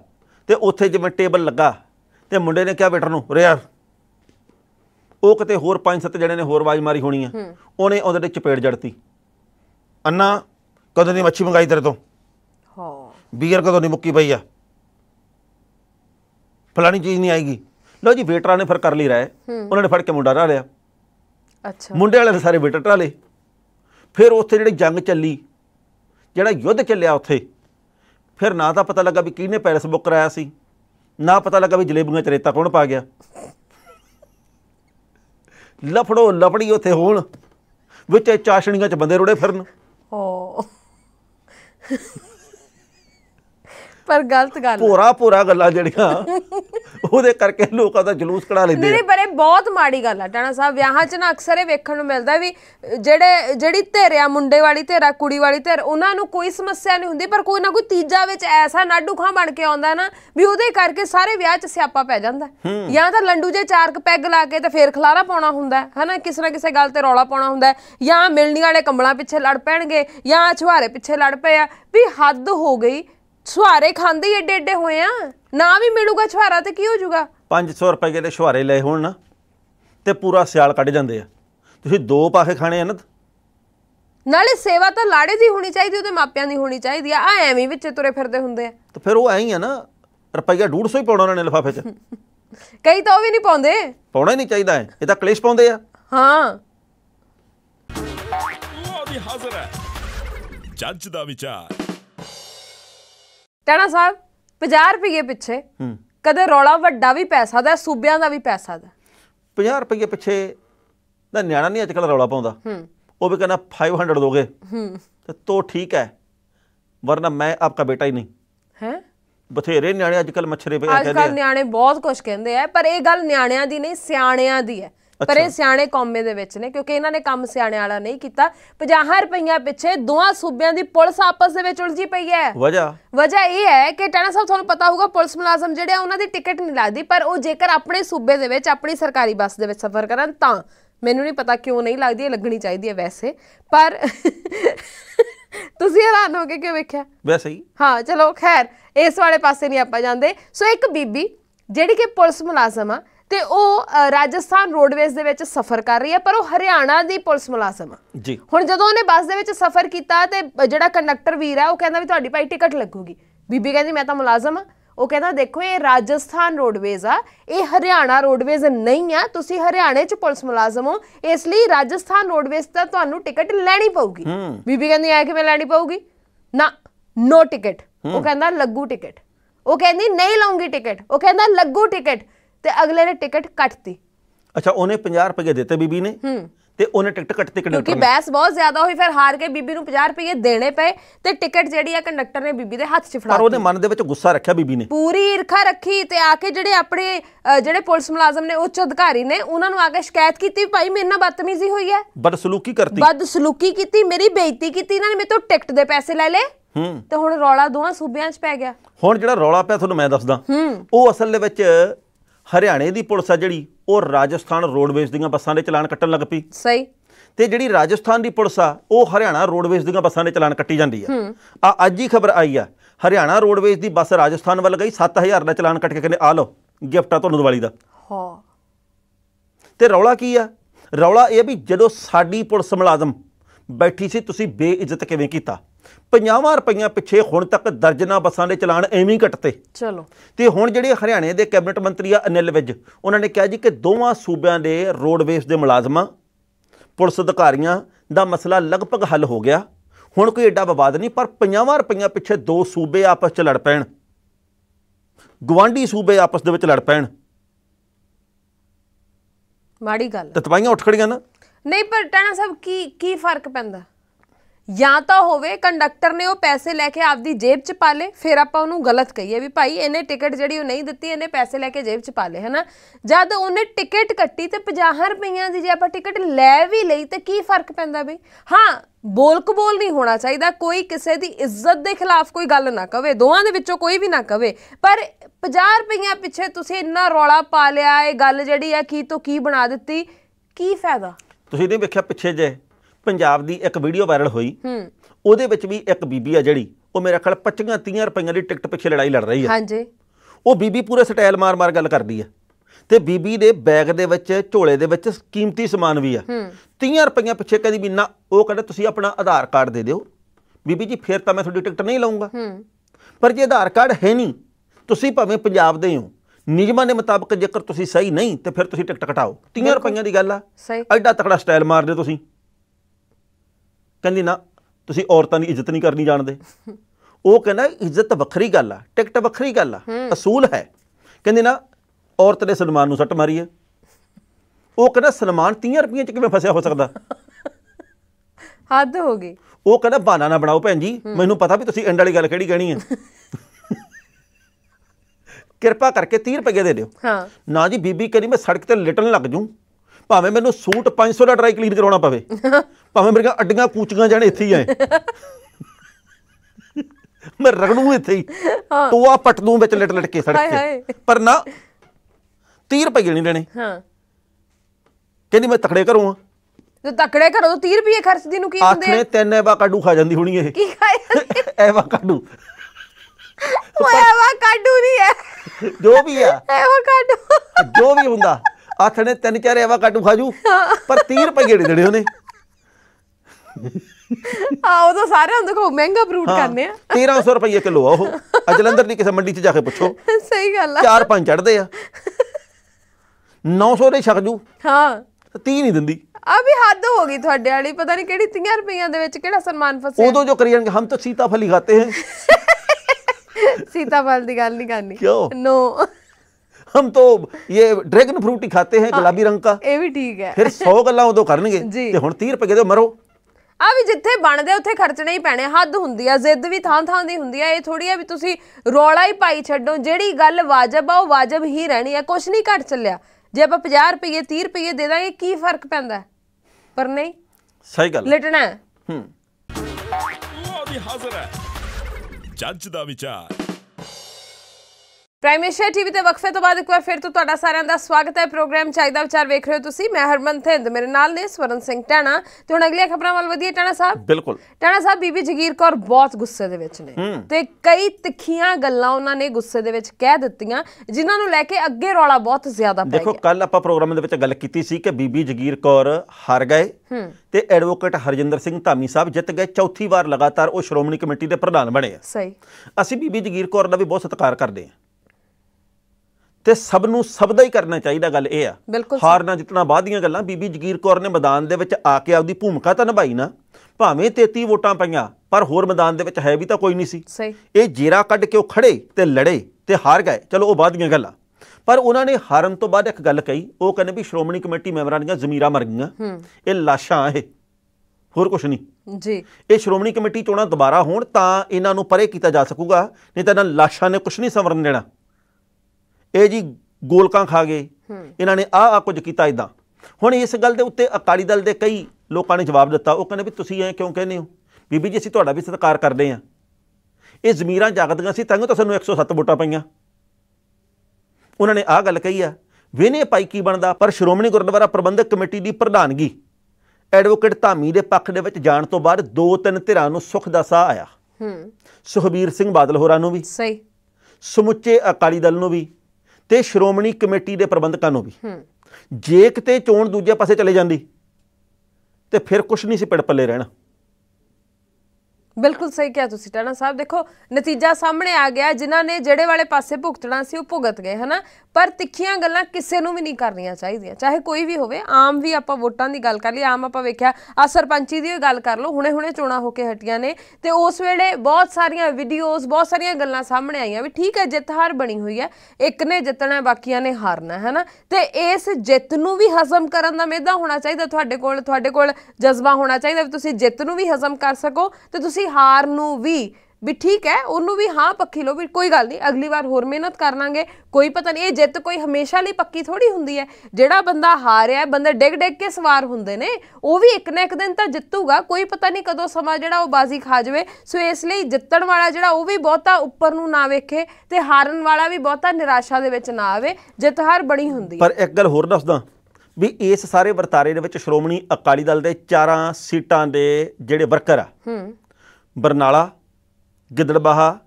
ਤੇ ਉੱਥੇ ਜਿਵੇਂ ਟੇਬਲ ਲੱਗਾ ਤੇ ਮੁੰਡੇ ਨੇ ਕਿਹਾ ਬੇਟਰ ਨੂੰ ਰੇ ਯਾਰ ਉਹ ਕਿਤੇ ਹੋਰ ਪੰਜ ਸੱਤ ਜਣੇ ਨੇ ਹੋਰ ਆਵਾਜ਼ ਮਾਰੀ ਹੋਣੀ ਆ ਉਹਨੇ ਉਹਦੇ ਤੇ ਚਪੇੜ ਜੜਤੀ ਅੰਨਾ ਕਦੋਂ ਦੀ ਮੱਛੀ ਮੰਗਾਈ ਤੇਰੇ ਤੋਂ ਹਾਂ ਬੀਅਰ ਕਦੋਂ ਦੀ ਮੁੱਕੀ ਪਈ ਆ ਫਲਾਣੀ ਚੀਜ਼ ਨਹੀਂ ਆਏਗੀ ਲੋ ਜੀ ਵੇਟਰਾਂ ਨੇ ਫਿਰ ਕਰ ਲਈ ਰਾਇ ਉਹਨਾਂ ਨੇ ਫੜ ਕੇ ਮੁੰਡਾ ਰਾ ਲਿਆ ਅੱਛਾ ਮੁੰਡੇ ਵਾਲੇ ਸਾਰੇ ਵੇਟਰ ਟਰਾਲੇ ਫਿਰ ਉੱਥੇ ਜਿਹੜੀ ਜੰਗ ਚੱਲੀ ਜਿਹੜਾ ਯੁੱਧ ਚੱਲਿਆ ਉੱਥੇ ਫਿਰ ਨਾ ਤਾਂ ਪਤਾ ਲੱਗਾ ਵੀ ਕਿਹਨੇ ਪੈਰਸ ਬੁੱਕ ਕਰਾਇਆ ਸੀ ਨਾ ਪਤਾ ਲੱਗਾ ਵੀ ਜਲੇਬੀਆਂ ਚ ਰੇਤਾ ਕੌਣ ਪਾ ਗਿਆ ਲਫੜੋ ਲਫੜੀ ਉੱਥੇ ਹੋਣ ਵਿੱਚ ਚਾਸ਼ਣੀਆਂ ਚ ਬੰਦੇ ਰੋੜੇ ਫਿਰਨ ਓ ਪਰ ਗਲਤ ਗੱਲ ਪੂਰਾ ਪੂਰਾ ਗੱਲਾਂ ਜਿਹੜੀਆਂ ਉਹਦੇ ਕਰਕੇ ਲੋਕਾਂ ਦਾ ਜਲੂਸ ਕਢਾ ਲੈਂਦੇ ਨਹੀਂ ਪਰ ਇਹ ਬਹੁਤ ਮਾੜੀ ਗੱਲ ਆ ਟਾਣਾ ਸਾਹਿਬ ਵਿਆਹਾਂ 'ਚ ਨਾ ਅਕਸਰ ਇਹ ਵੇਖਣ ਨੂੰ ਮਿਲਦਾ ਵੀ ਜਿਹੜੇ ਜਿਹੜੀ ਧੇਰਿਆ ਮੁੰਡੇ ਵਾਲੀ ਧੇਰਾ ਕੁੜੀ ਵਾਲੀ ਧੇਰ ਉਹਨਾਂ ਨੂੰ ਕੋਈ ਸਮੱਸਿਆ ਨਹੀਂ ਹੁੰਦੀ ਪਰ ਕੋਈ ਨਾ ਕੋਈ ਤੀਜਾ ਵਿੱਚ ਐਸਾ ਨਾਡੂਖਾਂ ਬਣ ਕੇ ਆਉਂਦਾ ਨਾ ਵੀ ਉਹਦੇ ਕਰਕੇ ਸਾਰੇ ਵਿਆਹ 'ਚ ਸਿਆਪਾ ਪੈ ਜਾਂਦਾ ਜਾਂ ਤਾਂ ਲੰਡੂ ਜੇ ਚਾਰ ਕ ਪੈਗ ਲਾ ਕੇ ਤੇ ਫੇਰ ਖਲਾਰਾ ਪਾਉਣਾ ਹੁੰਦਾ ਹਨਾ ਕਿਸੇ ਨਾ ਕਿਸੇ ਗੱਲ ਤੇ ਰੌਲਾ ਪਾਉਣਾ ਹੁੰਦਾ ਜਾਂ ਮਿਲਣੀ ਵਾਲੇ ਕੰਬਲਾਂ ਪਿੱਛੇ ਲੜ ਪੈਣਗੇ ਜਾਂ ਛੁਹਾਰੇ ਪਿੱਛੇ ਲੜ ਪਏ ਆ ਵੀ ਹੱਦ ਹੋ ਗਈ ਸੁਹਾਰੇ ਖਾਂਦੇ ਹੀ ਏਡੇ ਏਡੇ ਹੋਏ ਆ ਨਾ ਵੀ ਮਿਲੂਗਾ ਛੁਹਾਰਾ ਤੇ ਕੀ ਹੋ ਜਾਊਗਾ 500 ਰੁਪਏ ਦੇ ਛੁਹਾਰੇ ਲਏ ਹੋਣ ਨਾ ਤੇ ਪੂਰਾ ਸਿਆਲ ਕੱਢ ਜਾਂਦੇ ਆ ਤੁਸੀਂ ਦੋ ਪਾਸੇ ਖਾਣੇ ਆ ਨਾ ਨਾਲੇ ਸੇਵਾ ਤਾਂ ਲਾੜੇ ਦੀ ਹੋਣੀ ਚਾਹੀਦੀ ਉਹਦੇ ਮਾਪਿਆਂ ਦੀ ਹੋਣੀ ਚਾਹੀਦੀ ਆ ਆ ਐਵੇਂ ਵਿੱਚ ਤੁਰੇ ਫਿਰਦੇ ਹੁੰਦੇ ਆ ਤੇ ਫਿਰ ਉਹ ਐਂ ਹੀ ਆ ਨਾ ਰੁਪਈਆ 150 ਹੀ ਪਾਉਣਾ ਉਹਨਾਂ ਨੇ ਲਫਾਫੇ 'ਚ ਕਈ ਤਾਂ ਉਹ ਵੀ ਨਹੀਂ ਪਾਉਂਦੇ ਪਾਉਣਾ ਹੀ ਨਹੀਂ ਚਾਹੀਦਾ ਇਹ ਤਾਂ ਕਲੇਸ਼ ਪਾਉਂਦੇ ਆ ਹਾਂ ਉਹ ਹਾਜ਼ਰ ਹੈ ਜੱਜ ਦਾ ਵਿਚਾਰ ਟਾਣਾ ਸਾਹਿਬ 50 ਰੁਪਏ ਪਿੱਛੇ ਕਦੇ ਰੌਲਾ ਵੱਡਾ ਵੀ ਪੈਸਾ ਦਾ ਸੂਬਿਆਂ ਦਾ ਵੀ ਪੈਸਾ ਦਾ 50 ਰੁਪਏ ਪਿੱਛੇ ਦਾ ਨਿਆਣਾ ਨਹੀਂ ਅੱਜਕੱਲ ਰੌਲਾ ਪਾਉਂਦਾ ਉਹ ਵੀ ਕਹਿੰਦਾ 500 ਦੋਗੇ ਤੇ ਤੋ ਠੀਕ ਹੈ ਵਰਨਾ ਮੈਂ ਆਪਕਾ ਬੇਟਾ ਹੀ ਨਹੀਂ ਹੈ ਬਥੇਰੇ ਨਿਆਣੇ ਅੱਜਕੱਲ ਮੱਛਰੇ ਪਏ ਕਹਿੰਦੇ ਆ ਅੱਜਕੱਲ ਨਿਆਣੇ ਬਹੁਤ ਕੁਝ ਕਹਿੰਦੇ ਆ ਪਰ ਇਹ ਗੱਲ ਨਿਆਣਿਆਂ ਦੀ ਨਹੀਂ ਸਿਆਣਿਆਂ ਦੀ ਹੈ ਪਰ ਇਹ ਸਿਆਣੇ ਕੌਮੇ ਦੇ ਵਿੱਚ ਨੇ ਕਿਉਂਕਿ ਇਹਨਾਂ ਨੇ ਕੰਮ ਸਿਆਣੇ ਵਾਲਾ ਨਹੀਂ ਕੀਤਾ 50 ਰੁਪਈਆ ਪਿੱਛੇ ਦੋਹਾਂ ਸੂਬਿਆਂ ਦੀ ਪੁਲਿਸ ਆਪਸ ਦੇ ਵਿੱਚ ਉਲਝੀ ਪਈ ਹੈ ਵਜ੍ਹਾ ਵਜ੍ਹਾ ਇਹ ਹੈ ਕਿ ਟਾਣਾ ਸਾਹਿਬ ਤੁਹਾਨੂੰ ਪਤਾ ਹੋਊਗਾ ਪੁਲਿਸ ਮੁਲਾਜ਼ਮ ਜਿਹੜੇ ਆ ਉਹਨਾਂ ਦੀ ਟਿਕਟ ਨਹੀਂ ਲੱਗਦੀ ਪਰ ਉਹ ਜੇਕਰ ਆਪਣੇ ਸੂਬੇ ਦੇ ਵਿੱਚ ਆਪਣੀ ਸਰਕਾਰੀ ਬੱਸ ਦੇ ਵਿੱਚ ਸਫ਼ਰ ਕਰਨ ਤਾਂ ਮੈਨੂੰ ਨਹੀਂ ਪਤਾ ਕਿਉਂ ਨਹੀਂ ਲੱਗਦੀ ਇਹ ਲੱਗਣੀ ਚਾਹੀਦੀ ਹੈ ਵੈਸੇ ਪਰ ਤੁਸੀਂ ਹੈਰਾਨ ਹੋ ਕੇ ਕਿਉਂ ਵੇਖਿਆ ਵੈਸੇ ਹੀ ਹਾਂ ਚਲੋ ਖੈਰ ਇਸ ਵਾਲੇ ਪਾਸੇ ਨਹੀਂ ਆਪਾਂ ਜਾਂਦੇ ਸੋ ਇੱਕ ਬੀਬੀ ਜਿਹੜੀ ਕਿ ਪੁਲਿਸ ਮੁਲਾਜ਼ਮ ਆ ਤੇ ਉਹ ਰਾਜਸਥਾਨ ਰੋਡਵੇਜ਼ ਦੇ ਵਿੱਚ ਸਫ਼ਰ ਕਰ ਰਹੀ ਹੈ ਪਰ ਉਹ ਹਰਿਆਣਾ ਦੀ ਪੁਲਿਸ ਮੁਲਾਜ਼ਮ ਆ ਜੀ ਹੁਣ ਜਦੋਂ ਉਹਨੇ ਬੱਸ ਦੇ ਵਿੱਚ ਸਫ਼ਰ ਕੀਤਾ ਤੇ ਜਿਹੜਾ ਕੰਡਕਟਰ ਵੀਰ ਆ ਉਹ ਕਹਿੰਦਾ ਵੀ ਤੁਹਾਡੀ ਭਾਈ ਟਿਕਟ ਲੱਗੂਗੀ ਬੀਬੀ ਕਹਿੰਦੀ ਮੈਂ ਤਾਂ ਮੁਲਾਜ਼ਮ ਆ ਉਹ ਕਹਿੰਦਾ ਦੇਖੋ ਇਹ ਰਾਜਸਥਾਨ ਰੋਡਵੇਜ਼ ਆ ਇਹ ਹਰਿਆਣਾ ਰੋਡਵੇਜ਼ ਨਹੀਂ ਆ ਤੁਸੀਂ ਹਰਿਆਣੇ ਚ ਪੁਲਿਸ ਮੁਲਾਜ਼ਮ ਹੋ ਇਸ ਲਈ ਰਾਜਸਥਾਨ ਰੋਡਵੇਜ਼ ਦਾ ਤੁਹਾਨੂੰ ਟਿਕਟ ਲੈਣੀ ਪਊਗੀ ਬੀਬੀ ਕਹਿੰਦੀ ਆ ਕਿ ਮੈਂ ਲੈਣੀ ਪਊਗੀ ਨਾ ਨੋ ਟਿਕਟ ਉਹ ਕਹਿੰਦਾ ਲੱਗੂ ਟਿਕਟ ਉਹ ਕਹਿੰਦੀ ਨਹੀਂ ਲਾਉਂਗੀ ਟਿਕਟ ਉਹ ਕਹਿੰਦਾ ਲੱਗੂ ਟਿਕਟ ਤੇ ਅਗਲੇ ਨੇ ਟਿਕਟ ਕੱਟਤੀ ਅੱਛਾ ਉਹਨੇ 50 ਰੁਪਏ ਦਿੱਤੇ ਬੀਬੀ ਨੇ ਹੂੰ ਤੇ ਉਹਨੇ ਟਿਕਟ ਕੱਟਤੀ ਕੰਡਕਟਰ ਕਿਉਂਕਿ ਬਹਿਸ ਬਹੁਤ ਜ਼ਿਆਦਾ ਹੋਈ ਫਿਰ ਹਾਰ ਕੇ ਬੀਬੀ ਨੂੰ 50 ਰੁਪਏ ਦੇਣੇ ਪਏ ਤੇ ਟਿਕਟ ਜਿਹੜੀ ਆ ਕੰਡਕਟਰ ਨੇ ਬੀਬੀ ਦੇ ਹੱਥ 'ਚ ਫੜਾ ਪਰ ਉਹਦੇ ਮਨ ਦੇ ਵਿੱਚ ਗੁੱਸਾ ਰੱਖਿਆ ਬੀਬੀ ਨੇ ਪੂਰੀ ਈਰਖਾ ਰੱਖੀ ਤੇ ਆ ਕੇ ਜਿਹੜੇ ਆਪਣੇ ਜਿਹੜੇ ਪੁਲਿਸ ਮੁਲਾਜ਼ਮ ਨੇ ਉੱਚ ਅਧਿਕਾਰੀ ਨੇ ਉਹਨਾਂ ਨੂੰ ਆ ਕੇ ਸ਼ਿਕਾਇਤ ਕੀਤੀ ਭਾਈ ਮੇਰੇ ਨਾਲ ਬਦਤਮੀਜ਼ੀ ਹੋਈ ਹੈ ਬਦਸਲੂਕੀ ਕਰਤੀ ਬਦਸਲੂਕੀ ਕੀਤੀ ਮੇਰੀ ਬੇਇੱਜ਼ਤੀ ਕੀਤੀ ਇਹਨਾਂ ਨੇ ਮੇਤੋਂ ਤੋਂ ਟਿਕਟ ਦੇ ਪੈਸੇ ਲੈ ਲਏ ਹੂੰ ਤੇ ਹੁਣ ਰੌਲਾ ਦੋਹਾਂ ਸੂਬਿਆਂ 'ਚ ਪੈ ਗਿਆ ਹੁਣ ਜਿਹੜਾ ਰੌਲਾ ਪਿਆ ਤੁਹਾਨੂੰ ਮੈਂ ਦੱਸਦਾ ਉਹ ਅਸਲ ਦੇ ਵਿੱਚ ਹਰਿਆਣੇ ਦੀ ਪੁਲਿਸ ਆ ਜਿਹੜੀ ਉਹ ਰਾਜਸਥਾਨ ਰੋਡਵੇਜ਼ ਦੀਆਂ ਬੱਸਾਂ ਦੇ ਚਲਾਨ ਕੱਟਣ ਲੱਗ ਪਈ ਸਹੀ ਤੇ ਜਿਹੜੀ ਰਾਜਸਥਾਨ ਦੀ ਪੁਲਿਸ ਆ ਉਹ ਹਰਿਆਣਾ ਰੋਡਵੇਜ਼ ਦੀਆਂ ਬੱਸਾਂ ਦੇ ਚਲਾਨ ਕੱਟੀ ਜਾਂਦੀ ਆ ਆ ਅੱਜ ਹੀ ਖਬਰ ਆਈ ਆ ਹਰਿਆਣਾ ਰੋਡਵੇਜ਼ ਦੀ ਬੱਸ ਰਾਜਸਥਾਨ ਵੱਲ ਗਈ 7000 ਦਾ ਚਲਾਨ ਕੱਟ ਕੇ ਕਹਿੰਦੇ ਆ ਲਓ ਗਿਫਟ ਆ ਤੁਹਾਨੂੰ ਦੀਵਾਲੀ ਦਾ ਹਾਂ ਤੇ ਰੌਲਾ ਕੀ ਆ ਰੌਲਾ ਇਹ ਵੀ ਜਦੋਂ ਸਾਡੀ ਪੁਲਿਸ ਮੁਲਾਜ਼ਮ ਬੈਠੀ ਸੀ ਤੁਸੀਂ ਬੇਇੱਜ਼ਤ ਕਿਵੇਂ ਕੀਤਾ 50 ਰੁਪਈਆ ਪਿੱਛੇ ਹੁਣ ਤੱਕ ਦਰਜਨਾ ਬੱਸਾਂ ਦੇ ਚਲਾਨ ਐਵੇਂ ਘਟਤੇ ਚਲੋ ਤੇ ਹੁਣ ਜਿਹੜੇ ਹਰਿਆਣੇ ਦੇ ਕੈਬਨਿਟ ਮੰਤਰੀ ਆ ਅਨਿਲ ਵਿਜ ਉਹਨਾਂ ਨੇ ਕਿਹਾ ਜੀ ਕਿ ਦੋਵਾਂ ਸੂਬਿਆਂ ਦੇ ਰੋਡਵੇਜ਼ ਦੇ ਮੁਲਾਜ਼ਮਾਂ ਪੁਲਿਸ ਅਧਿਕਾਰੀਆਂ ਦਾ ਮਸਲਾ ਲਗਭਗ ਹੱਲ ਹੋ ਗਿਆ ਹੁਣ ਕੋਈ ਐਡਾ ਵਿਵਾਦ ਨਹੀਂ ਪਰ 50 ਰੁਪਈਆ ਪਿੱਛੇ ਦੋ ਸੂਬੇ ਆਪਸ ਚ ਲੜ ਪੈਣ ਗਵਾਂਢੀ ਸੂਬੇ ਆਪਸ ਦੇ ਵਿੱਚ ਲੜ ਪੈਣ ਮਾੜੀ ਗੱਲ ਤਤਵਾਈਆਂ ਉੱਠ ਖੜੀਆਂ ਨਾ ਨਹੀਂ ਪਰ ਟਾਣਾ ਸਾਹਿਬ ਕੀ ਕੀ ਫਰਕ ਪੈਂਦਾ ਜਾਂ ਤਾਂ ਹੋਵੇ ਕੰਡਕਟਰ ਨੇ ਉਹ ਪੈਸੇ ਲੈ ਕੇ ਆਪਦੀ ਜੇਬ 'ਚ ਪਾ ਲੇ ਫਿਰ ਆਪਾਂ ਉਹਨੂੰ ਗਲਤ ਕਹੀਏ ਵੀ ਭਾਈ ਇਹਨੇ ਟਿਕਟ ਜਿਹੜੀ ਉਹ ਨਹੀਂ ਦਿੱਤੀ ਇਹਨੇ ਪੈਸੇ ਲੈ ਕੇ ਜੇਬ 'ਚ ਪਾ ਲੇ ਹਨਾ ਜਦ ਉਹਨੇ ਟਿਕਟ ਕੱਟੀ ਤੇ 50 ਰੁਪਈਆ ਦੀ ਜੇ ਆਪਾਂ ਟਿਕਟ ਲੈ ਵੀ ਲਈ ਤੇ ਕੀ ਫਰਕ ਪੈਂਦਾ ਬਈ ਹਾਂ ਬੋਲ ਕਬੋਲ ਨਹੀਂ ਹੋਣਾ ਚਾਹੀਦਾ ਕੋਈ ਕਿਸੇ ਦੀ ਇੱਜ਼ਤ ਦੇ ਖਿਲਾਫ ਕੋਈ ਗੱਲ ਨਾ ਕਵੇ ਦੋਵਾਂ ਦੇ ਵਿੱਚੋਂ ਕੋਈ ਵੀ ਨਾ ਕਵੇ ਪਰ 50 ਰੁਪਈਆ ਪਿੱਛੇ ਤੁਸੀਂ ਇੰਨਾ ਰੌਲਾ ਪਾ ਲਿਆ ਇਹ ਗੱਲ ਜਿਹੜੀ ਆ ਕੀ ਤੋਂ ਕੀ ਬਣਾ ਦਿੱਤੀ ਕੀ ਫਾਇਦਾ ਤੁਸੀਂ ਨਹੀਂ ਵੇਖਿਆ ਪਿੱਛੇ ਜੇ ਪੰਜਾਬ ਦੀ ਇੱਕ ਵੀਡੀਓ ਵਾਇਰਲ ਹੋਈ ਹੂੰ ਉਹਦੇ ਵਿੱਚ ਵੀ ਇੱਕ ਬੀਬੀ ਆ ਜਿਹੜੀ ਉਹ ਮੇਰੇ ਖਿਆਲ 25 30 ਰੁਪਈਆਂ ਦੀ ਟਿਕਟ ਪਿੱਛੇ ਲੜਾਈ ਲੜ ਰਹੀ ਆ ਹਾਂਜੀ ਉਹ ਬੀਬੀ ਪੂਰੇ ਸਟਾਈਲ ਮਾਰ-ਮਾਰ ਗੱਲ ਕਰਦੀ ਆ ਤੇ ਬੀਬੀ ਦੇ ਬੈਗ ਦੇ ਵਿੱਚ ਝੋਲੇ ਦੇ ਵਿੱਚ ਕੀਮਤੀ ਸਮਾਨ ਵੀ ਆ ਹੂੰ 30 ਰੁਪਈਆਂ ਪਿੱਛੇ ਕਹਿੰਦੀ ਵੀ ਨਾ ਉਹ ਕਹਿੰਦਾ ਤੁਸੀਂ ਆਪਣਾ ਆਧਾਰ ਕਾਰਡ ਦੇ ਦਿਓ ਬੀਬੀ ਜੀ ਫੇਰ ਤਾਂ ਮੈਂ ਤੁਹਾਡੀ ਟਿਕਟ ਨਹੀਂ ਲਵਾਂਗਾ ਪਰ ਜੇ ਆਧਾਰ ਕਾਰਡ ਹੈ ਨਹੀਂ ਤੁਸੀਂ ਭਾਵੇਂ ਪੰਜਾਬ ਦੇ ਹੋ ਨਿਯਮਾਂ ਦੇ ਮੁਤਾਬਕ ਜੇਕਰ ਤੁਸੀਂ ਸਹੀ ਨਹੀਂ ਤੇ ਫਿਰ ਤੁਸੀਂ ਟਿਕਟ ਕਟਾਓ 30 ਰੁਪਈਆਂ ਦੀ ਗੱਲ ਆ ਐਡਾ ਤਕੜਾ ਸਟਾਈਲ ਮਾਰਦੇ ਤੁਸੀਂ ਕਹਿੰਦੀ ਨਾ ਤੁਸੀਂ ਔਰਤਾਂ ਦੀ ਇੱਜ਼ਤ ਨਹੀਂ ਕਰਨੀ ਜਾਣਦੇ ਉਹ ਕਹਿੰਦਾ ਇੱਜ਼ਤ ਵੱਖਰੀ ਗੱਲ ਆ ਟਿਕਟ ਵੱਖਰੀ ਗੱਲ ਆ ਅਸੂਲ ਹੈ ਕਹਿੰਦੇ ਨਾ ਔਰਤ ਦੇ ਸਨਮਾਨ ਨੂੰ ਸੱਟ ਮਾਰੀ ਹੈ ਉਹ ਕਹਿੰਦਾ ਸਨਮਾਨ 30 ਰੁਪਏ ਚ ਕਿਵੇਂ ਫਸਿਆ ਹੋ ਸਕਦਾ ਹੱਦ ਹੋ ਗਈ ਉਹ ਕਹਿੰਦਾ ਬਹਾਨਾ ਨਾ ਬਣਾਓ ਭੈਣ ਜੀ ਮੈਨੂੰ ਪਤਾ ਵੀ ਤੁਸੀਂ ਐਂਡ ਵਾਲੀ ਗੱਲ ਕਿਹੜੀ ਕਹਿਣੀ ਹੈ ਕਿਰਪਾ ਕਰਕੇ 30 ਰੁਪਏ ਦੇ ਦਿਓ ਹਾਂ ਨਾ ਜੀ ਬੀਬੀ ਕਹਿੰਦੀ ਮੈਂ ਸੜਕ ਤੇ ਲਟਣ ਲੱਗ ਜੂ ਭਾਵੇਂ ਮੈਨੂੰ ਸੂਟ 500 ਦਾ ਡਰਾਈ ਕਲੀਨ ਕਰਾਉਣਾ ਪਵੇ ਭਾਵੇਂ ਮੇਰੇ ਕੋਲ ਅੱਡੀਆਂ ਕੂਚੀਆਂ ਜਾਣ ਇੱਥੇ ਹੀ ਆਏ ਮੈਂ ਰਗੜੂ ਇੱਥੇ ਹੀ ਤੋਆ ਪੱਟ ਦੂੰ ਵਿੱਚ ਲਟ ਲਟ ਕੇ ਸੜਕ ਤੇ ਪਰ ਨਾ 30 ਰੁਪਏ ਨਹੀਂ ਲੈਣੇ ਹਾਂ ਕਹਿੰਦੀ ਮੈਂ ਤਕੜੇ ਕਰੂੰ ਤੇ ਤਕੜੇ ਕਰੋ ਤਾਂ 30 ਰੁਪਏ ਖਰਚਦੀ ਨੂੰ ਕੀ ਹੁੰਦੇ ਆਖਰੇ ਤਿੰਨ ਐਵਾ ਕਾਡੂ ਖਾ ਜਾਂਦੀ ਹੋਣੀ ਇਹ ਕੀ ਖਾਏ ਐਵਾ ਕਾਡੂ ਉਹ ਐਵਾ ਕਾਡੂ ਨਹੀਂ ਹੈ ਜੋ ਵੀ ਆ ਐਵਾ ਕਾਡੂ ਜੋ ਵੀ ਹੁੰਦਾ ਆਥਣੇ ਤਿੰਨ ਚਾਰ ਐਵਾ ਕਾਟੂ ਖਾਜੂ ਪਰ 30 ਰੁਪਏ ਗੇੜੇ ਦੇਣੇ ਉਹਨੇ ਆ ਉਹ ਤਾਂ ਸਾਰੇ ਹੁੰਦੇ ਕੋ ਮਹਿੰਗਾ ਫਰੂਟ ਕਰਨੇ ਆ 1300 ਰੁਪਏ ਕਿਲੋ ਆ ਉਹ ਅਜਲੰਦਰ ਦੀ ਕਿਸੇ ਮੰਡੀ 'ਚ ਜਾ ਕੇ ਪੁੱਛੋ ਸਹੀ ਗੱਲ ਆ ਚਾਰ ਪੰਜ ਚੜਦੇ ਆ 900 ਦੇ ਛਕ ਜੂ ਹਾਂ 30 ਨਹੀਂ ਦਿੰਦੀ ਆ ਵੀ ਹੱਦ ਹੋ ਗਈ ਤੁਹਾਡੇ ਵਾਲੀ ਪਤਾ ਨਹੀਂ ਕਿਹੜੀ 30 ਰੁਪਈਆਂ ਦੇ ਵਿੱਚ ਕਿਹੜਾ ਸਨਮਾਨ ਫਸਿਆ ਉਦੋਂ ਜੋ ਕਰੀ ਜਾਣਗੇ ਹਮ ਤਾਂ ਸੀਤਾ ਫਲੀ ਖਾਤੇ ਹਾਂ ਸੀਤਾ ਫਲ ਦੀ ਗੱਲ ਨਹੀਂ ਕਰਨੀ ਕਿਉਂ ਨੋ ਹਮ ਤੋ ਇਹ ਡ੍ਰੈਗਨ ਫਰੂਟ ਹੀ ਖਾਤੇ ਹੈ ਗੁਲਾਬੀ ਰੰਗ ਦਾ ਇਹ ਵੀ ਠੀਕ ਹੈ ਫਿਰ 100 ਗੱਲਾਂ ਉਦੋਂ ਕਰਨਗੇ ਤੇ ਹੁਣ 30 ਰੁਪਏ ਦੇ ਮਰੋ ਆ ਵੀ ਜਿੱਥੇ ਬਣਦੇ ਉੱਥੇ ਖਰਚਣੇ ਹੀ ਪੈਣੇ ਹੱਦ ਹੁੰਦੀ ਆ ਜ਼ਿੱਦ ਵੀ ਥਾਂ ਥਾਂ ਦੀ ਹੁੰਦੀ ਆ ਇਹ ਥੋੜੀ ਆ ਵੀ ਤੁਸੀਂ ਰੌਲਾ ਹੀ ਪਾਈ ਛੱਡੋ ਜਿਹੜੀ ਗੱਲ ਵਾਜਬ ਆ ਉਹ ਵਾਜਬ ਹੀ ਰਹਿਣੀ ਆ ਕੁਛ ਨਹੀਂ ਘਟ ਚੱਲਿਆ ਜੇ ਆਪਾਂ 50 ਰੁਪਏ 30 ਰੁਪਏ ਦੇ ਦਾਂਗੇ ਕੀ ਫਰਕ ਪੈਂਦਾ ਪਰ ਨਹੀਂ ਸਹੀ ਗੱਲ ਲਟਣਾ ਹੂੰ ਉਹ ਵੀ ਹਾਜ਼ਰ ਹੈ ਜੱਜ ਦਾ ਵਿਚਾਰ ਪ੍ਰਾਈਮ ਟੀਵੀ ਤੇ ਵਕਫੇ ਤੋਂ ਬਾਅਦ ਇੱਕ ਵਾਰ ਫਿਰ ਤੋਂ ਤੁਹਾਡਾ ਸਾਰਿਆਂ ਦਾ ਸਵਾਗਤ ਹੈ ਪ੍ਰੋਗਰਾਮ ਚਾਹੀਦਾ ਵਿਚਾਰ ਵੇਖ ਰਹੇ ਹੋ ਤੁਸੀਂ ਮੈਂ ਹਰਮਨ ਥਿੰਦ ਮੇਰੇ ਨਾਲ ਨੇ ਸਵਰਨ ਸਿੰਘ ਟਾਣਾ ਤੇ ਹੁਣ ਅਗਲੀਆਂ ਖਬਰਾਂ ਵੱਲ ਵਧੀਏ ਟਾਣਾ ਸਾਹਿਬ ਬਿਲਕੁਲ ਟਾਣਾ ਸਾਹਿਬ ਬੀਬੀ ਜਗੀਰ ਕੌਰ ਬਹੁਤ ਗੁੱਸੇ ਦੇ ਵਿੱਚ ਨੇ ਤੇ ਕਈ ਤਿੱਖੀਆਂ ਗੱਲਾਂ ਉਹਨਾਂ ਨੇ ਗੁੱਸੇ ਦੇ ਵਿੱਚ ਕਹਿ ਦਿੱਤੀਆਂ ਜਿਨ੍ਹਾਂ ਨੂੰ ਲੈ ਕੇ ਅੱਗੇ ਰੌਲਾ ਬਹੁਤ ਜ਼ਿਆਦਾ ਪੈ ਗਿਆ ਦੇਖੋ ਕੱਲ ਆਪਾਂ ਪ੍ਰੋਗਰਾਮ ਦੇ ਵਿੱਚ ਗੱਲ ਕੀਤੀ ਸੀ ਕਿ ਬੀਬੀ ਜਗੀਰ ਕੌਰ ਹਾਰ ਗਏ ਤੇ ਐਡਵੋਕੇਟ ਹਰਜਿੰਦਰ ਸਿੰਘ ਧਾਮੀ ਸਾਹਿਬ ਜਿੱਤ ਗਏ ਚੌਥੀ ਵਾਰ ਲਗਾਤਾਰ ਉਹ ਸ਼੍ਰੋਮਣੀ ਕਮੇਟੀ ਦੇ ਪ੍ਰਧਾਨ ਬਣੇ ਸਹੀ ਅਸੀਂ ਬੀਬੀ ਜਗੀਰ ਕੌਰ ਦਾ ਵੀ ਬਹੁਤ ਸਤਿਕਾਰ ਕਰਦੇ ਹਾਂ ਤੇ ਸਭ ਨੂੰ ਸਭ ਦਾ ਹੀ ਕਰਨਾ ਚਾਹੀਦਾ ਗੱਲ ਇਹ ਆ ਹਾਰਨਾ ਜਿੱਤਣਾ ਬਾਅਦ ਦੀਆਂ ਗੱਲਾਂ ਬੀਬੀ ਜਗੀਰ ਕੌਰ ਨੇ ਮੈਦਾਨ ਦੇ ਵਿੱਚ ਆ ਕੇ ਆਪਦੀ ਭੂਮਿਕਾ ਤਾਂ ਨਿਭਾਈ ਨਾ ਭਾਵੇਂ 33 ਵੋਟਾਂ ਪਈਆਂ ਪਰ ਹੋਰ ਮੈਦਾਨ ਦੇ ਵਿੱਚ ਹੈ ਵੀ ਤਾਂ ਕੋਈ ਨਹੀਂ ਸੀ ਇਹ ਜੇਰਾ ਕੱਢ ਕੇ ਉਹ ਖੜੇ ਤੇ ਲੜੇ ਤੇ ਹਾਰ ਗਏ ਚਲੋ ਉਹ ਬਾਅਦ ਦੀਆਂ ਗੱਲਾਂ ਪਰ ਉਹਨਾਂ ਨੇ ਹਾਰਨ ਤੋਂ ਬਾਅਦ ਇੱਕ ਗੱਲ ਕਹੀ ਉਹ ਕਹਿੰਦੇ ਵੀ ਸ਼੍ਰੋਮਣੀ ਕਮੇਟੀ ਮੈਂਬਰਾਂ ਦੀਆਂ ਜ਼ਮੀਰਾਂ ਮਰ ਗਈਆਂ ਇਹ ਲਾਸ਼ਾਂ ਇਹ ਹੋਰ ਕੁਝ ਨਹੀਂ ਜੀ ਇਹ ਸ਼੍ਰੋਮਣੀ ਕਮੇਟੀ ਚੋਣਾਂ ਦੁਬਾਰਾ ਹੋਣ ਤਾਂ ਇਹਨਾਂ ਨੂੰ ਪਰੇ ਕੀਤਾ ਜਾ ਸਕੂਗਾ ਨਹੀਂ ਤਾਂ ਇਹਨਾਂ ਲਾਸ਼ਾਂ ਨੇ ਕੁਝ ਨਹੀਂ ਸਵਰਨ ਦੇਣਾ ਇਹ ਜੀ ਗੋਲਕਾਂ ਖਾ ਗਏ ਇਹਨਾਂ ਨੇ ਆ ਆ ਕੁਝ ਕੀਤਾ ਇਦਾਂ ਹੁਣ ਇਸ ਗੱਲ ਦੇ ਉੱਤੇ ਅਕਾਲੀ ਦਲ ਦੇ ਕਈ ਲੋਕਾਂ ਨੇ ਜਵਾਬ ਦਿੱਤਾ ਉਹ ਕਹਿੰਦੇ ਵੀ ਤੁਸੀਂ ਐ ਕਿਉਂ ਕਹਿੰਦੇ ਹੋ ਬੀਬੀ ਜੀ ਅਸੀਂ ਤੁਹਾਡਾ ਵੀ ਸਤਿਕਾਰ ਕਰਦੇ ਆ ਇਹ ਜ਼ਮੀਰਾਂ ਜਾਗਦੀਆਂ ਸੀ ਤਾਂ ਤਾਂ ਸਾਨੂੰ 107 ਵੋਟਾਂ ਪਈਆਂ ਉਹਨਾਂ ਨੇ ਆ ਗੱਲ ਕਹੀ ਆ ਵਿਨੇ ਪਾਈ ਕੀ ਬਣਦਾ ਪਰ ਸ਼੍ਰੋਮਣੀ ਗੁਰਦੁਆਰਾ ਪ੍ਰਬੰਧਕ ਕਮੇਟੀ ਦੀ ਪ੍ਰਧਾਨਗੀ ਐਡਵੋਕੇਟ ਧਾਮੀ ਦੇ ਪੱਖ ਦੇ ਵਿੱਚ ਜਾਣ ਤੋਂ ਬਾਅਦ ਦੋ ਤਿੰਨ ਧਿਰਾਂ ਨੂੰ ਸੁਖ ਦਾ ਸਾਹ ਆਇਆ ਹੂੰ ਸੁਖਬੀਰ ਸਿੰਘ ਬਾਦਲ ਹੋਰਾਂ ਨੂੰ ਵੀ ਸਹੀ ਸਮੁੱਚੇ ਅਕਾਲੀ ਦਲ ਨੂੰ ਵੀ ਤੇ ਸ਼੍ਰੋਮਣੀ ਕਮੇਟੀ ਦੇ ਪ੍ਰਬੰਧਕਾਂ ਨੂੰ ਵੀ ਜੇ ਕਿਤੇ ਚੋਣ ਦੂਜੇ ਪਾਸੇ ਚਲੇ ਜਾਂਦੀ ਤੇ ਫਿਰ ਕੁਝ ਨਹੀਂ ਸੀ ਪਿੜ ਪੱਲੇ ਰਹਿਣਾ ਬਿਲਕੁਲ ਸਹੀ ਕਿਹਾ ਤੁਸੀਂ ਟਾਣਾ ਸਾਹਿਬ ਦੇਖੋ ਨਤੀਜਾ ਸਾਹਮਣੇ ਆ ਗਿਆ ਜਿਨ੍ਹਾਂ ਨੇ ਜਿਹੜੇ ਵਾਲੇ ਪਾਸੇ ਭੁਗਤਣਾ ਸੀ ਉਹ ਭੁਗਤ ਗਏ ਹਨਾ ਪਰ ਤਿੱਖੀਆਂ ਗੱਲਾਂ ਕਿਸੇ ਨੂੰ ਵੀ ਨਹੀਂ ਕਰਨੀਆਂ ਚਾਹੀਦੀਆਂ ਚਾਹੇ ਕੋਈ ਵੀ ਹੋਵੇ ਆਮ ਵੀ ਆਪਾਂ ਵੋਟਾਂ ਦੀ ਗੱਲ ਕਰ ਲਈ ਆਮ ਆਪਾਂ ਵੇਖਿਆ ਆ ਸਰਪੰਚੀ ਦੀ ਗੱਲ ਕਰ ਲਓ ਹੁਣੇ-ਹੁਣੇ ਚੋਣਾਂ ਹੋ ਕੇ ਹਟੀਆਂ ਨੇ ਤੇ ਉਸ ਵੇਲੇ ਬਹੁਤ ਸਾਰੀਆਂ ਵੀਡੀਓਜ਼ ਬਹੁਤ ਸਾਰੀਆਂ ਗੱਲਾਂ ਸਾਹਮਣੇ ਆਈਆਂ ਵੀ ਠੀਕ ਹੈ ਜਿੱਤ ਹਾਰ ਬਣੀ ਹੋਈ ਹੈ ਇੱਕ ਨੇ ਜਿੱਤਣਾ ਬਾਕੀਆਂ ਨੇ ਹਾਰਨਾ ਹੈ ਨਾ ਤੇ ਇਸ ਜਿੱਤ ਨੂੰ ਵੀ ਹਜ਼ਮ ਕਰਨ ਦਾ ਮੇਦਾ ਹੋਣਾ ਚਾਹੀਦਾ ਤੁਹਾਡੇ ਕੋਲ ਤੁਹਾਡੇ ਕੋਲ ਜਜ਼ਬਾ ਹੋਣਾ ਚਾਹੀਦਾ ਵੀ ਤੁਸੀਂ ਜਿੱਤ ਨੂੰ ਵੀ ਹਜ਼ਮ ਕਰ ਸਕੋ ਤੇ ਤੁਸੀਂ ਦੀ ਹਾਰ ਨੂੰ ਵੀ ਵੀ ਠੀਕ ਹੈ ਉਹਨੂੰ ਵੀ ਹਾਂ ਪੱਕੀ ਲੋ ਵੀ ਕੋਈ ਗੱਲ ਨਹੀਂ ਅਗਲੀ ਵਾਰ ਹੋਰ ਮਿਹਨਤ ਕਰ ਲਾਂਗੇ ਕੋਈ ਪਤਾ ਨਹੀਂ ਇਹ ਜਿੱਤ ਕੋਈ ਹਮੇਸ਼ਾ ਲਈ ਪੱਕੀ ਥੋੜੀ ਹੁੰਦੀ ਹੈ ਜਿਹੜਾ ਬੰਦਾ ਹਾਰਿਆ ਬੰਦਾ ਡਿੱਗ ਡਿੱਗ ਕੇ ਸਵਾਰ ਹੁੰਦੇ ਨੇ ਉਹ ਵੀ ਇੱਕ ਨਾ ਇੱਕ ਦਿਨ ਤਾਂ ਜਿੱਤੂਗਾ ਕੋਈ ਪਤਾ ਨਹੀਂ ਕਦੋਂ ਸਮਾਂ ਜਿਹੜਾ ਉਹ ਬਾਜ਼ੀ ਖਾ ਜਾਵੇ ਸੋ ਇਸ ਲਈ ਜਿੱਤਣ ਵਾਲਾ ਜਿਹੜਾ ਉਹ ਵੀ ਬਹੁਤਾ ਉੱਪਰ ਨੂੰ ਨਾ ਵੇਖੇ ਤੇ ਹਾਰਨ ਵਾਲਾ ਵੀ ਬਹੁਤਾ ਨਿਰਾਸ਼ਾ ਦੇ ਵਿੱਚ ਨਾ ਆਵੇ ਜਿੱਤ ਹਾਰ ਬਣੀ ਹੁੰਦੀ ਪਰ ਇੱਕ ਗੱਲ ਹੋਰ ਦੱਸਦਾ ਵੀ ਇਸ ਸਾਰੇ ਵਰਤਾਰੇ ਦੇ ਵਿੱਚ ਸ਼੍ਰੋਮਣੀ ਅਕਾਲੀ ਦਲ ਦੇ ਚਾਰਾਂ ਸੀਟਾਂ ਦੇ ਜਿਹੜੇ ਵਰਕਰ ਆ ਹੂੰ ਬਰਨਾਲਾ ਗਿੱਦੜਬਾਹਾ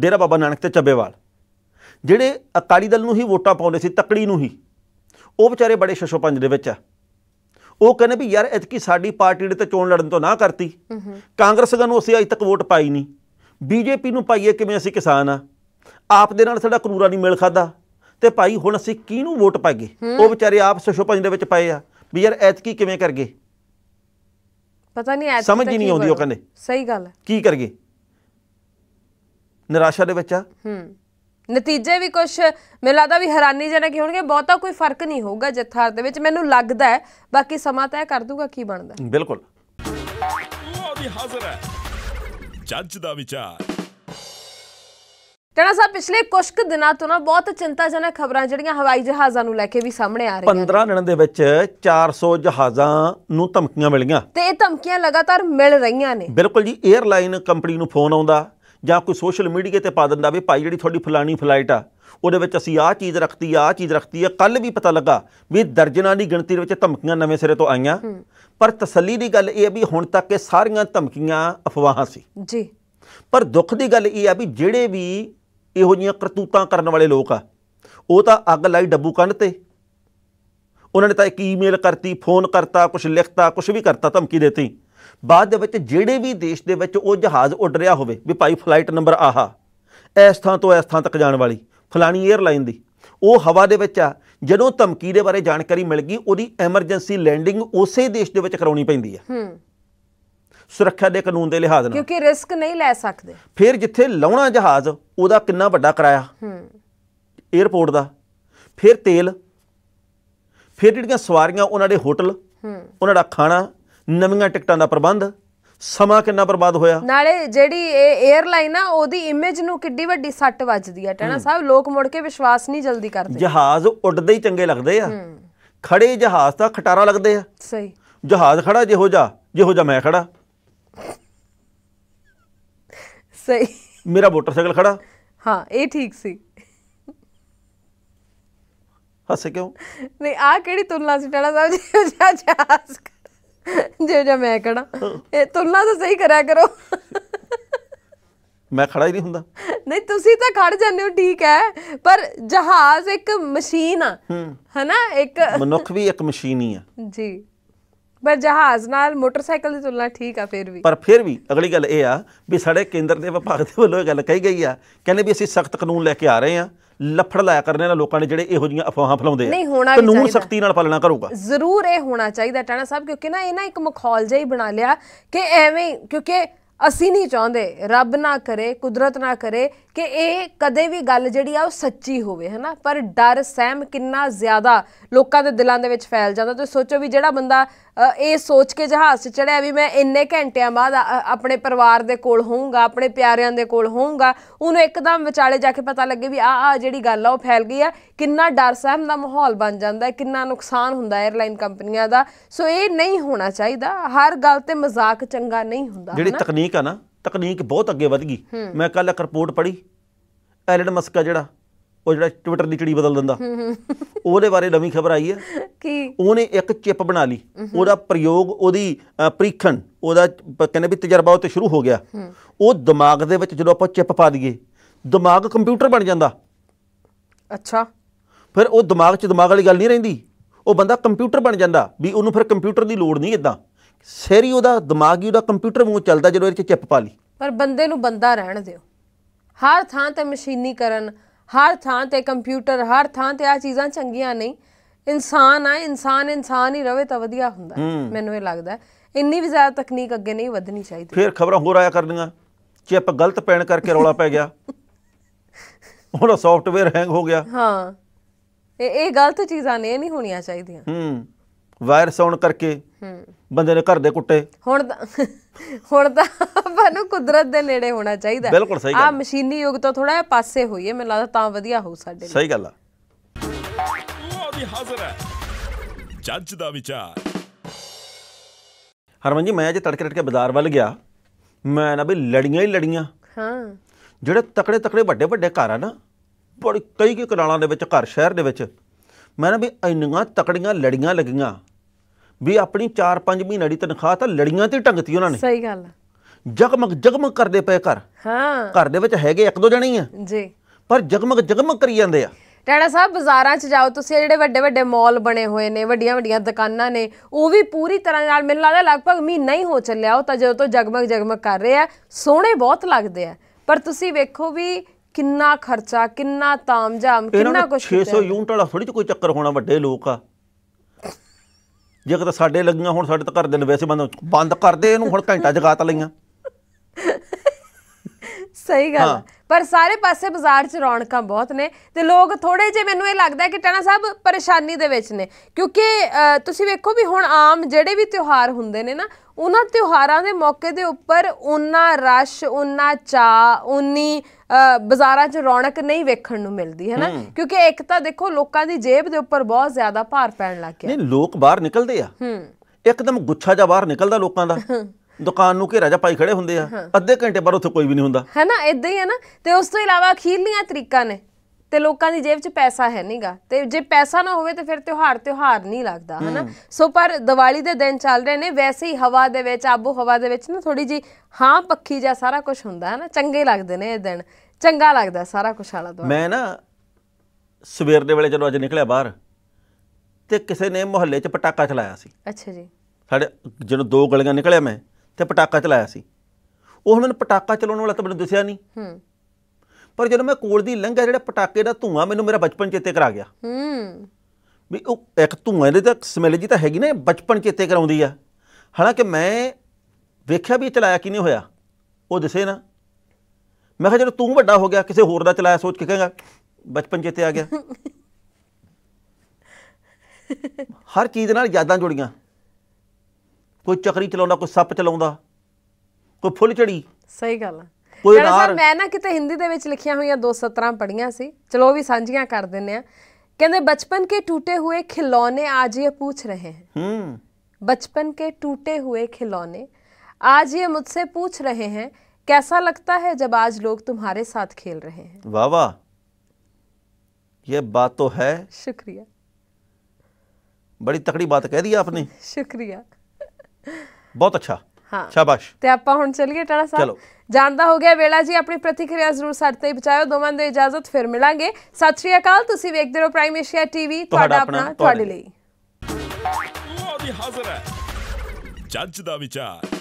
ਡੇਰਾ ਬਾਬਾ ਨਾਨਕ ਤੇ ਚੱਬੇਵਾਲ ਜਿਹੜੇ ਅਕਾਲੀ ਦਲ ਨੂੰ ਹੀ ਵੋਟਾਂ ਪਾਉਂਦੇ ਸੀ ਤਕੜੀ ਨੂੰ ਹੀ ਉਹ ਵਿਚਾਰੇ ਬੜੇ ਸ਼ਸ਼ੋ ਪੰਜ ਦੇ ਵਿੱਚ ਆ ਉਹ ਕਹਿੰਦੇ ਵੀ ਯਾਰ ਇਤਕੀ ਸਾਡੀ ਪਾਰਟੀ ਨੇ ਤੇ ਚੋਣ ਲੜਨ ਤੋਂ ਨਾ ਕਰਤੀ ਕਾਂਗਰਸਗਾਂ ਨੂੰ ਅਸੀਂ ਅਜੇ ਤੱਕ ਵੋਟ ਪਾਈ ਨਹੀਂ ਬੀਜੇਪੀ ਨੂੰ ਪਾਈਏ ਕਿਵੇਂ ਅਸੀਂ ਕਿਸਾਨ ਆ ਆਪ ਦੇ ਨਾਲ ਸਾਡਾ ਕਰੂਰਾ ਨਹੀਂ ਮਿਲ ਖਾਦਾ ਤੇ ਭਾਈ ਹੁਣ ਅਸੀਂ ਕਿਹਨੂੰ ਵੋਟ ਪਾਈਏ ਉਹ ਵਿਚਾਰੇ ਆਪ ਸ਼ਸ਼ੋ ਪੰਜ ਦੇ ਵਿੱਚ ਪਏ ਆ ਵੀ ਯਾਰ ਐਤਕੀ ਕਿਵੇਂ ਕਰਗੇ ਪਤਾ ਨਹੀਂ ਐ ਸਮਝ ਹੀ ਨਹੀਂ ਆਉਂਦੀ ਉਹ ਕਹਿੰਦੇ ਸਹੀ ਗੱਲ ਹੈ ਕੀ ਕਰਗੇ ਨਿਰਾਸ਼ਾ ਦੇ ਵਿੱਚ ਆ ਹੂੰ ਨਤੀਜੇ ਵੀ ਕੁਝ ਮੈਨੂੰ ਲੱਗਦਾ ਵੀ ਜਨਕ ਹੋਣਗੇ ਬਹੁਤਾ ਕੋਈ ਫਰਕ ਨਹੀਂ ਹੋਊਗਾ ਜਥਾਰ ਦੇ ਵਿੱਚ ਮੈਨੂੰ ਲੱਗਦਾ ਹੈ ਬਾਕੀ ਸਮਾਂ ਤੈਅ ਕਰ ਦੂਗਾ ਕੀ ਬਣਦਾ ਬਿਲਕੁਲ ਉਹ ਵੀ ਹਾਜ਼ਰ ਹੈ ਜੱਜ ਦਾ ਵਿਚਾਰ ਟਣਾ ਸਾਹਿਬ ਪਿਛਲੇ ਕੁਝ ਦਿਨਾਂ ਤੋਂ ਨਾ ਬਹੁਤ ਚਿੰਤਾਜਨਕ ਖਬਰਾਂ ਜਿਹੜੀਆਂ ਹਵਾਈ ਜਹਾਜ਼ਾਂ ਨੂੰ ਲੈ ਕੇ ਵੀ ਸਾਹਮਣੇ ਆ ਰਹੀਆਂ 15 ਦਿਨਾਂ ਦੇ ਵਿੱਚ 400 ਜਹਾਜ਼ਾਂ ਨੂੰ ਧਮਕੀਆਂ ਮਿਲੀਆਂ ਤੇ ਇਹ ਧਮਕੀਆਂ ਲਗਾਤਾਰ ਮਿਲ ਰਹੀਆਂ ਨੇ ਬਿਲਕੁਲ ਜੀ 에ਅਰਲਾਈਨ ਕੰਪਨੀ ਨੂੰ ਫੋਨ ਆਉਂਦਾ ਜਾਂ ਕੋਈ ਸੋਸ਼ਲ ਮੀਡੀਆ ਤੇ ਪਾ ਦਿੰਦਾ ਵੀ ਭਾਈ ਜਿਹੜੀ ਤੁਹਾਡੀ ਫਲਾਣੀ ਫਲਾਈਟ ਆ ਉਹਦੇ ਵਿੱਚ ਅਸੀਂ ਆਹ ਚੀਜ਼ ਰੱਖਤੀ ਆ ਆਹ ਚੀਜ਼ ਰੱਖਤੀ ਆ ਕੱਲ ਵੀ ਪਤਾ ਲੱਗਾ ਵੀ ਦਰਜਨਾਂ ਦੀ ਗਿਣਤੀ ਦੇ ਵਿੱਚ ਧਮਕੀਆਂ ਨਵੇਂ ਸਿਰੇ ਤੋਂ ਆਈਆਂ ਪਰ ਤਸੱਲੀ ਦੀ ਗੱਲ ਇਹ ਹੈ ਵੀ ਹੁਣ ਤੱਕ ਇਹ ਸਾਰੀਆਂ ਧਮਕੀਆਂ ਅਫਵਾਹਾਂ ਸੀ ਜੀ ਪਰ ਦੁੱਖ ਦੀ ਗੱਲ ਇਹ ਆ ਵੀ ਜਿਹੜੇ ਵੀ ਇਹੋ ਜੀਆਂ ਕਰਤੂਤਾਂ ਕਰਨ ਵਾਲੇ ਲੋਕ ਆ ਉਹ ਤਾਂ ਅੱਗ ਲਾਈ ਡੱਬੂ ਕੰਨ ਤੇ ਉਹਨਾਂ ਨੇ ਤਾਂ ਇੱਕ ਈਮੇਲ ਕਰਤੀ ਫੋਨ ਕਰਤਾ ਕੁਝ ਲਿਖਤਾ ਕੁਝ ਵੀ ਕਰਤਾ ਧਮਕੀ ਦਿੱਤੀ ਬਾਅਦ ਦੇ ਵਿੱਚ ਜਿਹੜੇ ਵੀ ਦੇਸ਼ ਦੇ ਵਿੱਚ ਉਹ ਜਹਾਜ਼ ਉੱਡ ਰਿਹਾ ਹੋਵੇ ਵੀ ਭਾਈ ਫਲਾਈਟ ਨੰਬਰ ਆਹਾ ਇਸ ਥਾਂ ਤੋਂ ਇਸ ਥਾਂ ਤੱਕ ਜਾਣ ਵਾਲੀ ਫਲਾਣੀ 에ਅਰਲਾਈਨ ਦੀ ਉਹ ਹਵਾ ਦੇ ਵਿੱਚ ਆ ਜਦੋਂ ਧਮਕੀ ਦੇ ਬਾਰੇ ਜਾਣਕਾਰੀ ਮਿਲ ਗਈ ਉਹਦੀ ਐਮਰਜੈਂਸੀ ਲੈਂਡਿੰਗ ਉਸੇ ਦੇਸ਼ ਦੇ ਵਿੱਚ ਕਰਾਉਣੀ ਪੈਂਦੀ ਆ ਸੁਰੱਖਿਆ ਦੇ ਕਾਨੂੰਨ ਦੇ ਲਿਹਾਜ਼ ਨਾਲ ਕਿਉਂਕਿ ਰਿਸਕ ਨਹੀਂ ਲੈ ਸਕਦੇ ਫਿਰ ਜਿੱਥੇ ਲਾਉਣਾ ਜਹਾਜ਼ ਉਹਦਾ ਕਿੰਨਾ ਵੱਡਾ ਕਿਰਾਇਆ ਹੂੰ 에어ਪੋਰਟ ਦਾ ਫਿਰ ਤੇਲ ਫਿਰ ਜਿਹੜੀਆਂ ਸਵਾਰੀਆਂ ਉਹਨਾਂ ਦੇ ਹੋਟਲ ਹੂੰ ਉਹਨਾਂ ਦਾ ਖਾਣਾ ਨਵੀਆਂ ਟਿਕਟਾਂ ਦਾ ਪ੍ਰਬੰਧ ਸਮਾਂ ਕਿੰਨਾ ਬਰਬਾਦ ਹੋਇਆ ਨਾਲੇ ਜਿਹੜੀ ਇਹ 에ਅਰਲਾਈਨ ਆ ਉਹਦੀ ਇਮੇਜ ਨੂੰ ਕਿੱਡੀ ਵੱਡੀ ਸੱਟ ਵੱਜਦੀ ਆ ਟਹਿਣਾ ਸਾਹਿਬ ਲੋਕ ਮੁੜ ਕੇ ਵਿਸ਼ਵਾਸ ਨਹੀਂ ਜਲਦੀ ਕਰਦੇ ਜਹਾਜ਼ ਉੱਡਦੇ ਹੀ ਚੰਗੇ ਲੱਗਦੇ ਆ ਖੜੇ ਜਹਾਜ਼ ਤਾਂ ਖਟਾਰਾ ਲੱਗਦੇ ਆ ਸਹੀ ਜਹਾਜ਼ ਖੜਾ ਜਿਹੋ ਜਾ ਜਿਹੋ ਜਾ ਮੈਂ ਖੜਾ ਸਹੀ ਮੇਰਾ ਮੋਟਰਸਾਈਕਲ ਖੜਾ ਹਾਂ ਇਹ ਠੀਕ ਸੀ ਹੱਸੇ ਕਿਉਂ ਨਹੀਂ ਆ ਕਿਹੜੀ ਤੁਲਨਾ ਸੀ ਟਾਣਾ ਸਾਹਿਬ ਜੀ ਜਾ ਜਾਸ ਜੇ ਜਾ ਮੈਂ ਖੜਾ ਇਹ ਤੁਲਨਾ ਤਾਂ ਸਹੀ ਕਰਿਆ ਕਰੋ ਮੈਂ ਖੜਾ ਹੀ ਨਹੀਂ ਹੁੰਦਾ ਨਹੀਂ ਤੁਸੀਂ ਤਾਂ ਖੜ ਜਾਂਦੇ ਹੋ ਠੀਕ ਹੈ ਪਰ ਜਹਾਜ਼ ਇੱਕ ਮਸ਼ੀਨ ਆ ਹਨਾ ਇੱਕ ਮਨੁੱਖ ਵੀ ਇੱਕ ਮਸ਼ੀਨ ਹੀ ਆ ਜੀ ਪਰ ਜਹਾਜ਼ ਨਾਲ ਮੋਟਰਸਾਈਕਲ ਦੀ ਤੁਲਨਾ ਠੀਕ ਆ ਫਿਰ ਵੀ ਪਰ ਫਿਰ ਵੀ ਅਗਲੀ ਗੱਲ ਇਹ ਆ ਵੀ ਸਾਡੇ ਕੇਂਦਰ ਦੇ ਵਿਭਾਗ ਦੇ ਵੱਲੋਂ ਇਹ ਗੱਲ ਕਹੀ ਗਈ ਆ ਕਹਿੰਦੇ ਵੀ ਅਸੀਂ ਸਖਤ ਕਾਨੂੰਨ ਲੈ ਕੇ ਆ ਰਹੇ ਆ ਲਫੜ ਲਾਇਆ ਕਰਨੇ ਨਾਲ ਲੋਕਾਂ ਨੇ ਜਿਹੜੇ ਇਹੋ ਜੀਆਂ ਅਫਵਾਹਾਂ ਫਲਾਉਂਦੇ ਆ ਕਾਨੂੰਨ ਸਖਤੀ ਨਾਲ ਪਾਲਣਾ ਕਰੂਗਾ ਜ਼ਰੂਰ ਇਹ ਹੋਣਾ ਚਾਹੀਦਾ ਟਾਣਾ ਸਾਹਿਬ ਕਿਉਂਕਿ ਨਾ ਇਹ ਨਾ ਇੱਕ ਮਖੌਲ ਜਿਹਾ ਹੀ ਬਣਾ ਲਿਆ ਕਿ ਐਵੇਂ ਕਿਉਂਕਿ ਅਸੀਂ ਨਹੀਂ ਚਾਹੁੰਦੇ ਰੱਬ ਨਾ ਕਰੇ ਕੁਦਰਤ ਨਾ ਕਰੇ ਕਿ ਇਹ ਕਦੇ ਵੀ ਗੱਲ ਜਿਹੜੀ ਆ ਉਹ ਸੱਚੀ ਹੋਵੇ ਹਨਾ ਪਰ ਡਰ ਸਹਿਮ ਕਿੰਨਾ ਜ਼ਿਆਦਾ ਲੋਕਾਂ ਦੇ ਦਿਲਾਂ ਦੇ ਵਿੱਚ ਫੈਲ ਜਾਂਦਾ ਤੇ ਸੋਚੋ ਵੀ ਜਿਹੜਾ ਬੰਦਾ ਇਹ ਸੋਚ ਕੇ ਜਹਾਜ਼ 'ਚ ਚੜਿਆ ਵੀ ਮੈਂ ਇੰਨੇ ਘੰਟਿਆਂ ਬਾਅਦ ਆਪਣੇ ਪਰਿਵਾਰ ਦੇ ਕੋਲ ਹੋਊਂਗਾ ਆਪਣੇ ਪਿਆਰਿਆਂ ਦੇ ਕੋਲ ਹੋਊਂਗਾ ਉਹਨੂੰ ਇੱਕਦਮ ਵਿਚਾਲੇ ਜਾ ਕੇ ਪਤਾ ਲੱਗੇ ਵੀ ਆ ਆ ਜਿਹੜੀ ਗੱਲ ਆ ਉਹ ਫੈਲ ਗਈ ਆ ਕਿੰਨਾ ਡਰ ਸਹਿਮ ਦਾ ਮਾਹੌਲ ਬਣ ਜਾਂਦਾ ਹੈ ਕਿੰਨਾ ਨੁਕਸਾਨ ਹੁੰਦਾ 에ਅਰਲਾਈਨ ਕੰਪਨੀਆਂ ਦਾ ਸੋ ਇਹ ਨਹੀਂ ਹੋਣਾ ਚਾਹੀਦਾ ਹਰ ਗੱਲ ਤੇ ਮਜ਼ਾਕ ਚੰਗਾ ਨਹੀਂ ਹੁੰਦਾ ਜਿਹੜੀ ਤਕਨੀਕ ਆ ਨਾ ਤਕਨੀਕ ਬਹੁਤ ਅੱਗੇ ਵਧ ਗਈ ਮੈਂ ਕੱਲ ਇੱਕ ਰਿਪੋਰਟ ਪੜ੍ਹੀ ਐਲਨ ਮਸਕ ਆ ਜਿਹੜਾ ਉਹ ਜਿਹੜਾ ਟਵਿੱਟਰ ਦੀ ਚਿੜੀ ਬਦਲ ਦਿੰਦਾ ਉਹਦੇ ਬਾਰੇ ਨਵੀਂ ਖਬਰ ਆਈ ਹੈ ਕਿ ਉਹਨੇ ਇੱਕ ਚਿਪ ਬਣਾ ਲਈ ਉਹਦਾ ਪ੍ਰਯੋਗ ਉਹਦੀ ਪ੍ਰੀਖਣ ਉਹਦਾ ਕਹਿੰਦੇ ਵੀ ਤਜਰਬਾ ਉਹ ਤੇ ਸ਼ੁਰੂ ਹੋ ਗਿਆ ਉਹ ਦਿਮਾਗ ਦੇ ਵਿੱਚ ਜਦੋਂ ਆਪਾਂ ਚਿਪ ਪਾ ਦਈਏ ਦਿਮਾਗ ਕੰਪਿਊਟਰ ਬਣ ਜਾਂਦਾ ਅੱਛਾ ਫਿਰ ਉਹ ਦਿਮਾਗ 'ਚ ਦਿਮਾਗ ਵਾਲੀ ਗੱਲ ਨਹੀਂ ਰਹਿੰਦੀ ਉਹ ਬੰਦਾ ਕੰਪਿਊਟਰ ਬਣ ਜਾਂਦਾ ਵੀ ਉਹਨੂੰ ਫਿਰ ਕੰਪਿਊਟਰ ਦੀ ਲੋੜ ਨਹੀਂ ਇਦਾਂ ਸਿਰ ਹੀ ਉਹਦਾ ਦਿਮਾਗ ਹੀ ਉਹਦਾ ਕੰਪਿਊਟਰ ਵਾਂਗੂ ਚੱਲਦਾ ਜਦੋਂ ਇਹਦੇ 'ਚ ਚਿੱਪ ਪਾ ਲਈ ਪਰ ਬੰਦੇ ਨੂੰ ਬੰਦਾ ਰਹਿਣ ਦਿਓ ਹਰ ਥਾਂ ਤੇ ਮਸ਼ੀਨੀਕਰਨ ਹਰ ਥਾਂ ਤੇ ਕੰਪਿਊਟਰ ਹਰ ਥਾਂ ਤੇ ਆ ਚੀਜ਼ਾਂ ਚੰਗੀਆਂ ਨਹੀਂ ਇਨਸਾਨ ਆ ਇਨਸਾਨ ਇਨਸਾਨ ਹੀ ਰਵੇ ਤਾਂ ਵਧੀਆ ਹੁੰਦਾ ਮੈਨੂੰ ਇਹ ਲੱਗਦਾ ਇੰਨੀ ਵੀ ਜ਼ਿਆਦਾ ਤਕਨੀਕ ਅੱਗੇ ਨਹੀਂ ਵਧਣੀ ਚਾਹੀਦੀ ਫਿਰ ਖਬਰਾਂ ਹੋਰ ਆਇਆ ਕਰਨੀਆਂ ਚਿਪ ਗਲਤ ਪੈਣ ਕਰਕੇ ਰੌਲਾ ਪੈ ਗਿਆ ਉਹਦਾ ਸੌਫਟਵੇਅਰ ਹੈਂਗ ਹੋ ਗਿਆ ਹਾਂ ਇਹ ਇਹ ਗਲਤ ਚੀਜ਼ਾਂ ਨੇ ਨਹੀਂ ਹੋਣੀਆਂ ਚਾਹੀਦੀਆਂ ਹੂੰ ਵਾਇਰਸ ਆਉਣ ਕਰਕੇ ਬੰਦੇ ਨੇ ਘਰ ਦੇ ਕੁੱਟੇ ਹੁਣ ਹੁਣ ਤਾਂ ਆਪਾਂ ਨੂੰ ਕੁਦਰਤ ਦੇ ਨੇੜੇ ਹੋਣਾ ਚਾਹੀਦਾ ਬਿਲਕੁਲ ਸਹੀ ਗੱਲ ਆ ਮਸ਼ੀਨੀ ਯੁੱਗ ਤੋਂ ਥੋੜਾ ਜਿਹਾ ਪਾਸੇ ਹੋਈਏ ਮੈਨੂੰ ਲੱਗਦਾ ਤਾਂ ਵਧੀਆ ਹੋਊ ਸਾਡੇ ਲਈ ਸਹੀ ਗੱਲ ਆ ਉਹ ਵੀ ਹਾਜ਼ਰ ਹੈ ਜੱਜ ਦਾ ਵਿਚਾਰ ਹਰਮਨ ਜੀ ਮੈਂ ਅੱਜ ਤੜਕੇ ਤੜਕੇ ਬਾਜ਼ਾਰ ਵੱਲ ਗਿਆ ਮੈਂ ਨਾ ਵੀ ਲੜੀਆਂ ਹੀ ਲੜੀਆਂ ਹਾਂ ਜਿਹੜੇ ਤਕੜੇ ਤਕੜੇ ਵੱਡੇ ਵੱਡੇ ਘਰ ਆ ਨਾ ਬੜੇ ਕਈ ਕਈ ਕਨਾਲਾਂ ਦੇ ਵਿੱਚ ਘਰ ਸ਼ਹਿਰ ਦੇ ਵਿੱਚ ਮੈਂ ਨਾ ਵੀ ਇੰਨੀਆਂ ਤਕੜੀਆਂ ਲੜੀਆਂ ਲੱਗੀਆਂ ਵੀ ਆਪਣੀ 4-5 ਮਹੀਨੇ ਦੀ ਤਨਖਾਹ ਤਾਂ ਲੜੀਆਂ ਤੇ ਟੰਗਤੀ ਉਹਨਾਂ ਨੇ ਸਹੀ ਗੱਲ ਜਗਮਗ ਜਗਮਗ ਕਰਦੇ ਪਏ ਘਰ ਹਾਂ ਘਰ ਦੇ ਵਿੱਚ ਹੈਗੇ ਇੱਕ ਦੋ ਜਣੇ ਹੀ ਆ ਜੀ ਪਰ ਜਗਮਗ ਜਗਮਗ ਕਰੀ ਜਾਂਦੇ ਆ ਟਾੜਾ ਸਾਹਿਬ ਬਾਜ਼ਾਰਾਂ 'ਚ ਜਾਓ ਤੁਸੀਂ ਜਿਹੜੇ ਵੱਡੇ ਵੱਡੇ ਮਾਲ ਬਣੇ ਹੋਏ ਨੇ ਵੱਡੀਆਂ ਵੱਡੀਆਂ ਦੁਕਾਨਾਂ ਨੇ ਉਹ ਵੀ ਪੂਰੀ ਤਰ੍ਹਾਂ ਨਾਲ ਮੈਨੂੰ ਲੱਗਦਾ ਲਗਭਗ ਮਹੀਨਾ ਹੀ ਹੋ ਚੱਲਿਆ ਉਹ ਤਾਂ ਜਦੋਂ ਤੋਂ ਜਗਮਗ ਜਗਮਗ ਕਰ ਰਹੇ ਆ ਸੋਹਣੇ ਬਹੁਤ ਲੱਗਦੇ ਆ ਪਰ ਤੁਸੀਂ ਵੇਖੋ ਵੀ ਕਿੰਨਾ ਖਰਚਾ ਕਿੰਨਾ ਤਾਮਝਾਮ ਕਿੰਨਾ ਕੁਝ 600 ਯੂਨਿਟ ਵਾਲਾ ਥੋੜੀ ਕੋਈ ਚੱਕਰ ਹੋਣਾ ਵੱਡੇ ਲੋਕ ਆ ਜੇ ਕਿਤੇ ਸਾਡੇ ਲੱਗੀਆਂ ਹੁਣ ਸਾਡੇ ਤਾਂ ਘਰ ਦੇ ਨੇ ਵੈਸੇ ਬੰਦ ਬੰਦ ਕਰਦੇ ਇਹਨੂੰ ਹੁਣ ਘੰਟਾ ਜਗਾਤ ਲਈਆਂ ਸਹੀ ਗੱਲ ਪਰ ਸਾਰੇ ਪਾਸੇ ਬਾਜ਼ਾਰ 'ਚ ਰੌਣਕਾਂ ਬਹੁਤ ਨੇ ਤੇ ਲੋਕ ਥੋੜੇ ਜੇ ਮੈਨੂੰ ਇਹ ਲੱਗਦਾ ਕਿ ਟਣਾ ਸਾਹਿਬ ਪਰੇਸ਼ਾਨੀ ਦੇ ਵਿੱਚ ਨੇ ਕਿਉਂਕਿ ਤੁਸੀਂ ਵੇਖੋ ਵੀ ਹੁਣ ਆਮ ਜਿਹੜੇ ਵੀ ਤਿਉਹਾਰ ਹੁੰਦੇ ਨੇ ਨਾ ਉਹਨਾਂ ਤਿਉਹਾਰਾਂ ਦੇ ਮੌਕੇ ਦੇ ਉੱਪਰ ਉਹਨਾਂ ਰਸ਼ ਉਹਨਾਂ ਚਾ ਉਨੀ ਬਾਜ਼ਾਰਾਂ 'ਚ ਰੌਣਕ ਨਹੀਂ ਵੇਖਣ ਨੂੰ ਮਿਲਦੀ ਹੈ ਨਾ ਕਿਉਂਕਿ ਇੱਕ ਤਾਂ ਦੇਖੋ ਲੋਕਾਂ ਦੀ ਜੇਬ ਦੇ ਉੱਪਰ ਬਹੁਤ ਜ਼ਿਆਦਾ ਭਾਰ ਪੈਣ ਲੱਗ ਗਿਆ ਨਹੀਂ ਲੋਕ ਬਾਹਰ ਨਿਕਲਦੇ ਆ ਇੱਕਦਮ ਗੁੱਛਾ ਜਾ ਬਾਹਰ ਨਿਕਲਦਾ ਲੋਕਾਂ ਦਾ ਦੁਕਾਨ ਨੂੰ ਘੇਰਾ ਜਾਂ ਪਾਈ ਖੜੇ ਹੁੰਦੇ ਆ ਅੱਧੇ ਘੰਟੇ ਬਾਅਦ ਉੱਥੇ ਕੋਈ ਵੀ ਨਹੀਂ ਹੁੰਦਾ ਹੈ ਨਾ ਇਦਾਂ ਹੀ ਹੈ ਨਾ ਤੇ ਉਸ ਤੋਂ ਇਲਾਵਾ ਅਖੀਰਲੀਆਂ ਤਰੀਕਾਂ ਨੇ ਤੇ ਲੋਕਾਂ ਦੀ ਜੇਬ 'ਚ ਪੈਸਾ ਹੈ ਨਹੀਂਗਾ ਤੇ ਜੇ ਪੈਸਾ ਨਾ ਹੋਵੇ ਤੇ ਫਿਰ ਤਿਉਹਾਰ ਤਿਉਹਾਰ ਨਹੀਂ ਲੱਗਦਾ ਹਨਾ ਸੋ ਪਰ ਦੀਵਾਲੀ ਦੇ ਦਿਨ ਚੱਲ ਰਹੇ ਨੇ ਵੈਸੇ ਹੀ ਹਵਾ ਦੇ ਵਿੱਚ ਆਬੋ ਹਵਾ ਦੇ ਵਿੱਚ ਨਾ ਥੋੜੀ ਜੀ ਹਾਂ ਪੱਖੀ ਜਾਂ ਸਾਰਾ ਕੁਝ ਹੁੰਦਾ ਹਨਾ ਚੰਗੇ ਲੱਗਦੇ ਨੇ ਇਹ ਦਿਨ ਚੰਗਾ ਲੱਗਦਾ ਸਾਰਾ ਕੁਝ ਆਲਾ ਦੋ ਮੈਂ ਨਾ ਸਵੇਰ ਦੇ ਵੇਲੇ ਜਦੋਂ ਅੱਜ ਨਿਕਲਿਆ ਬਾਹਰ ਤੇ ਕਿਸੇ ਨੇ ਮੁਹੱਲੇ 'ਚ ਪਟਾਕਾ ਚਲਾਇਆ ਸੀ ਅੱਛਾ ਜੀ ਸਾਡੇ ਜਦੋਂ ਦੋ ਗਲੀਆਂ ਨਿਕਲਿਆ ਮੈਂ ਤੇ ਪਟਾਕਾ ਚਲਾਇਆ ਸੀ ਉਹ ਮੈਨੂੰ ਪਟਾਕਾ ਚਲਾਉਣ ਵਾਲਾ ਤਾਂ ਮੈਨੂੰ ਦੱਸਿਆ ਨਹੀਂ ਹੂੰ ਪਰ ਜਦੋਂ ਮੈਂ ਕੋਲ ਦੀ ਲੰਘਿਆ ਜਿਹੜਾ ਪਟਾਕੇ ਦਾ ਧੂਆਂ ਮੈਨੂੰ ਮੇਰਾ ਬਚਪਨ ਚੇਤੇ ਕਰਾ ਗਿਆ ਹੂੰ ਵੀ ਉਹ ਇੱਕ ਧੂਆਂ ਦੇ ਤਾਂ ਸਮੈਲ ਜੀ ਤਾਂ ਹੈਗੀ ਨਾ ਬਚਪਨ ਚੇਤੇ ਕਰਾਉਂਦੀ ਆ ਹਾਲਾਂਕਿ ਮੈਂ ਵੇਖਿਆ ਵੀ ਚਲਾਇਆ ਕਿਨੇ ਹੋਇਆ ਉਹ ਦਿਸੇ ਨਾ ਮੈਂ ਕਿਹਾ ਜਦੋਂ ਤੂੰ ਵੱਡਾ ਹੋ ਗਿਆ ਕਿਸੇ ਹੋਰ ਦਾ ਚਲਾਇਆ ਸੋਚ ਕੇ ਕਹੇਗਾ ਬਚਪਨ ਚੇਤੇ ਆ ਗਿਆ ਹਰ ਚੀਜ਼ ਨਾਲ ਯਾਦਾਂ ਜੁੜੀਆਂ ਕੋਈ ਚੱਕਰੀ ਚਲਾਉਂਦਾ ਕੋਈ ਸੱਪ ਚਲਾਉਂਦਾ ਕੋਈ ਫੁੱਲ ਚੜੀ ਸਹੀ ਗੱਲ ਆ ਕੋਈ ਰਾਰ ਮੈਂ ਨਾ ਕਿਤੇ ਹਿੰਦੀ ਦੇ ਵਿੱਚ ਲਿਖੀਆਂ ਹੋਈਆਂ ਦੋ ਸਤਰਾਂ ਪੜੀਆਂ ਸੀ ਚਲੋ ਉਹ ਵੀ ਸਾਂਝੀਆਂ ਕਰ ਦਿੰਨੇ ਆ आज ये पूछ रहे हैं बचपन के टूटे हुए खिलौने आज ये मुझसे पूछ रहे हैं कैसा लगता है जब आज लोग तुम्हारे साथ खेल रहे हैं वाह ये बात तो है शुक्रिया बड़ी तकड़ी बात कह दी आपने शुक्रिया बहुत अच्छा हाँ शाबाश ਤੇ ਆਪਾਂ ਹੁਣ ਚੱਲੀਏ ਟਾੜਾ ਸਾਹਿਬ ਚਲੋ ਜਾਣਦਾ ਹੋ ਗਿਆ ਵੇਲਾ ਜੀ ਆਪਣੀ ਪ੍ਰਤੀਕਿਰਿਆ ਜ਼ਰੂਰ ਸਾਡੇ ਤੇ ਪਹੁੰਚਾਓ ਦੋਵਾਂ ਦੇ ਇਜਾਜ਼ਤ ਫਿਰ ਮਿਲਾਂਗੇ ਸਤਿ ਸ਼੍ਰੀ ਅਕਾਲ ਤੁਸੀਂ ਵੇਖਦੇ ਰਹੋ ਪ੍ਰਾਈਮ ਏਸ਼ੀਆ ਟੀਵੀ ਤੁਹਾਡਾ ਆਪਣਾ ਤੁਹਾਡੇ ਲਈ ਉਹ ਹਾਜ਼ਰ ਹੈ ਜੱਜ ਦਾ ਵਿਚਾਰ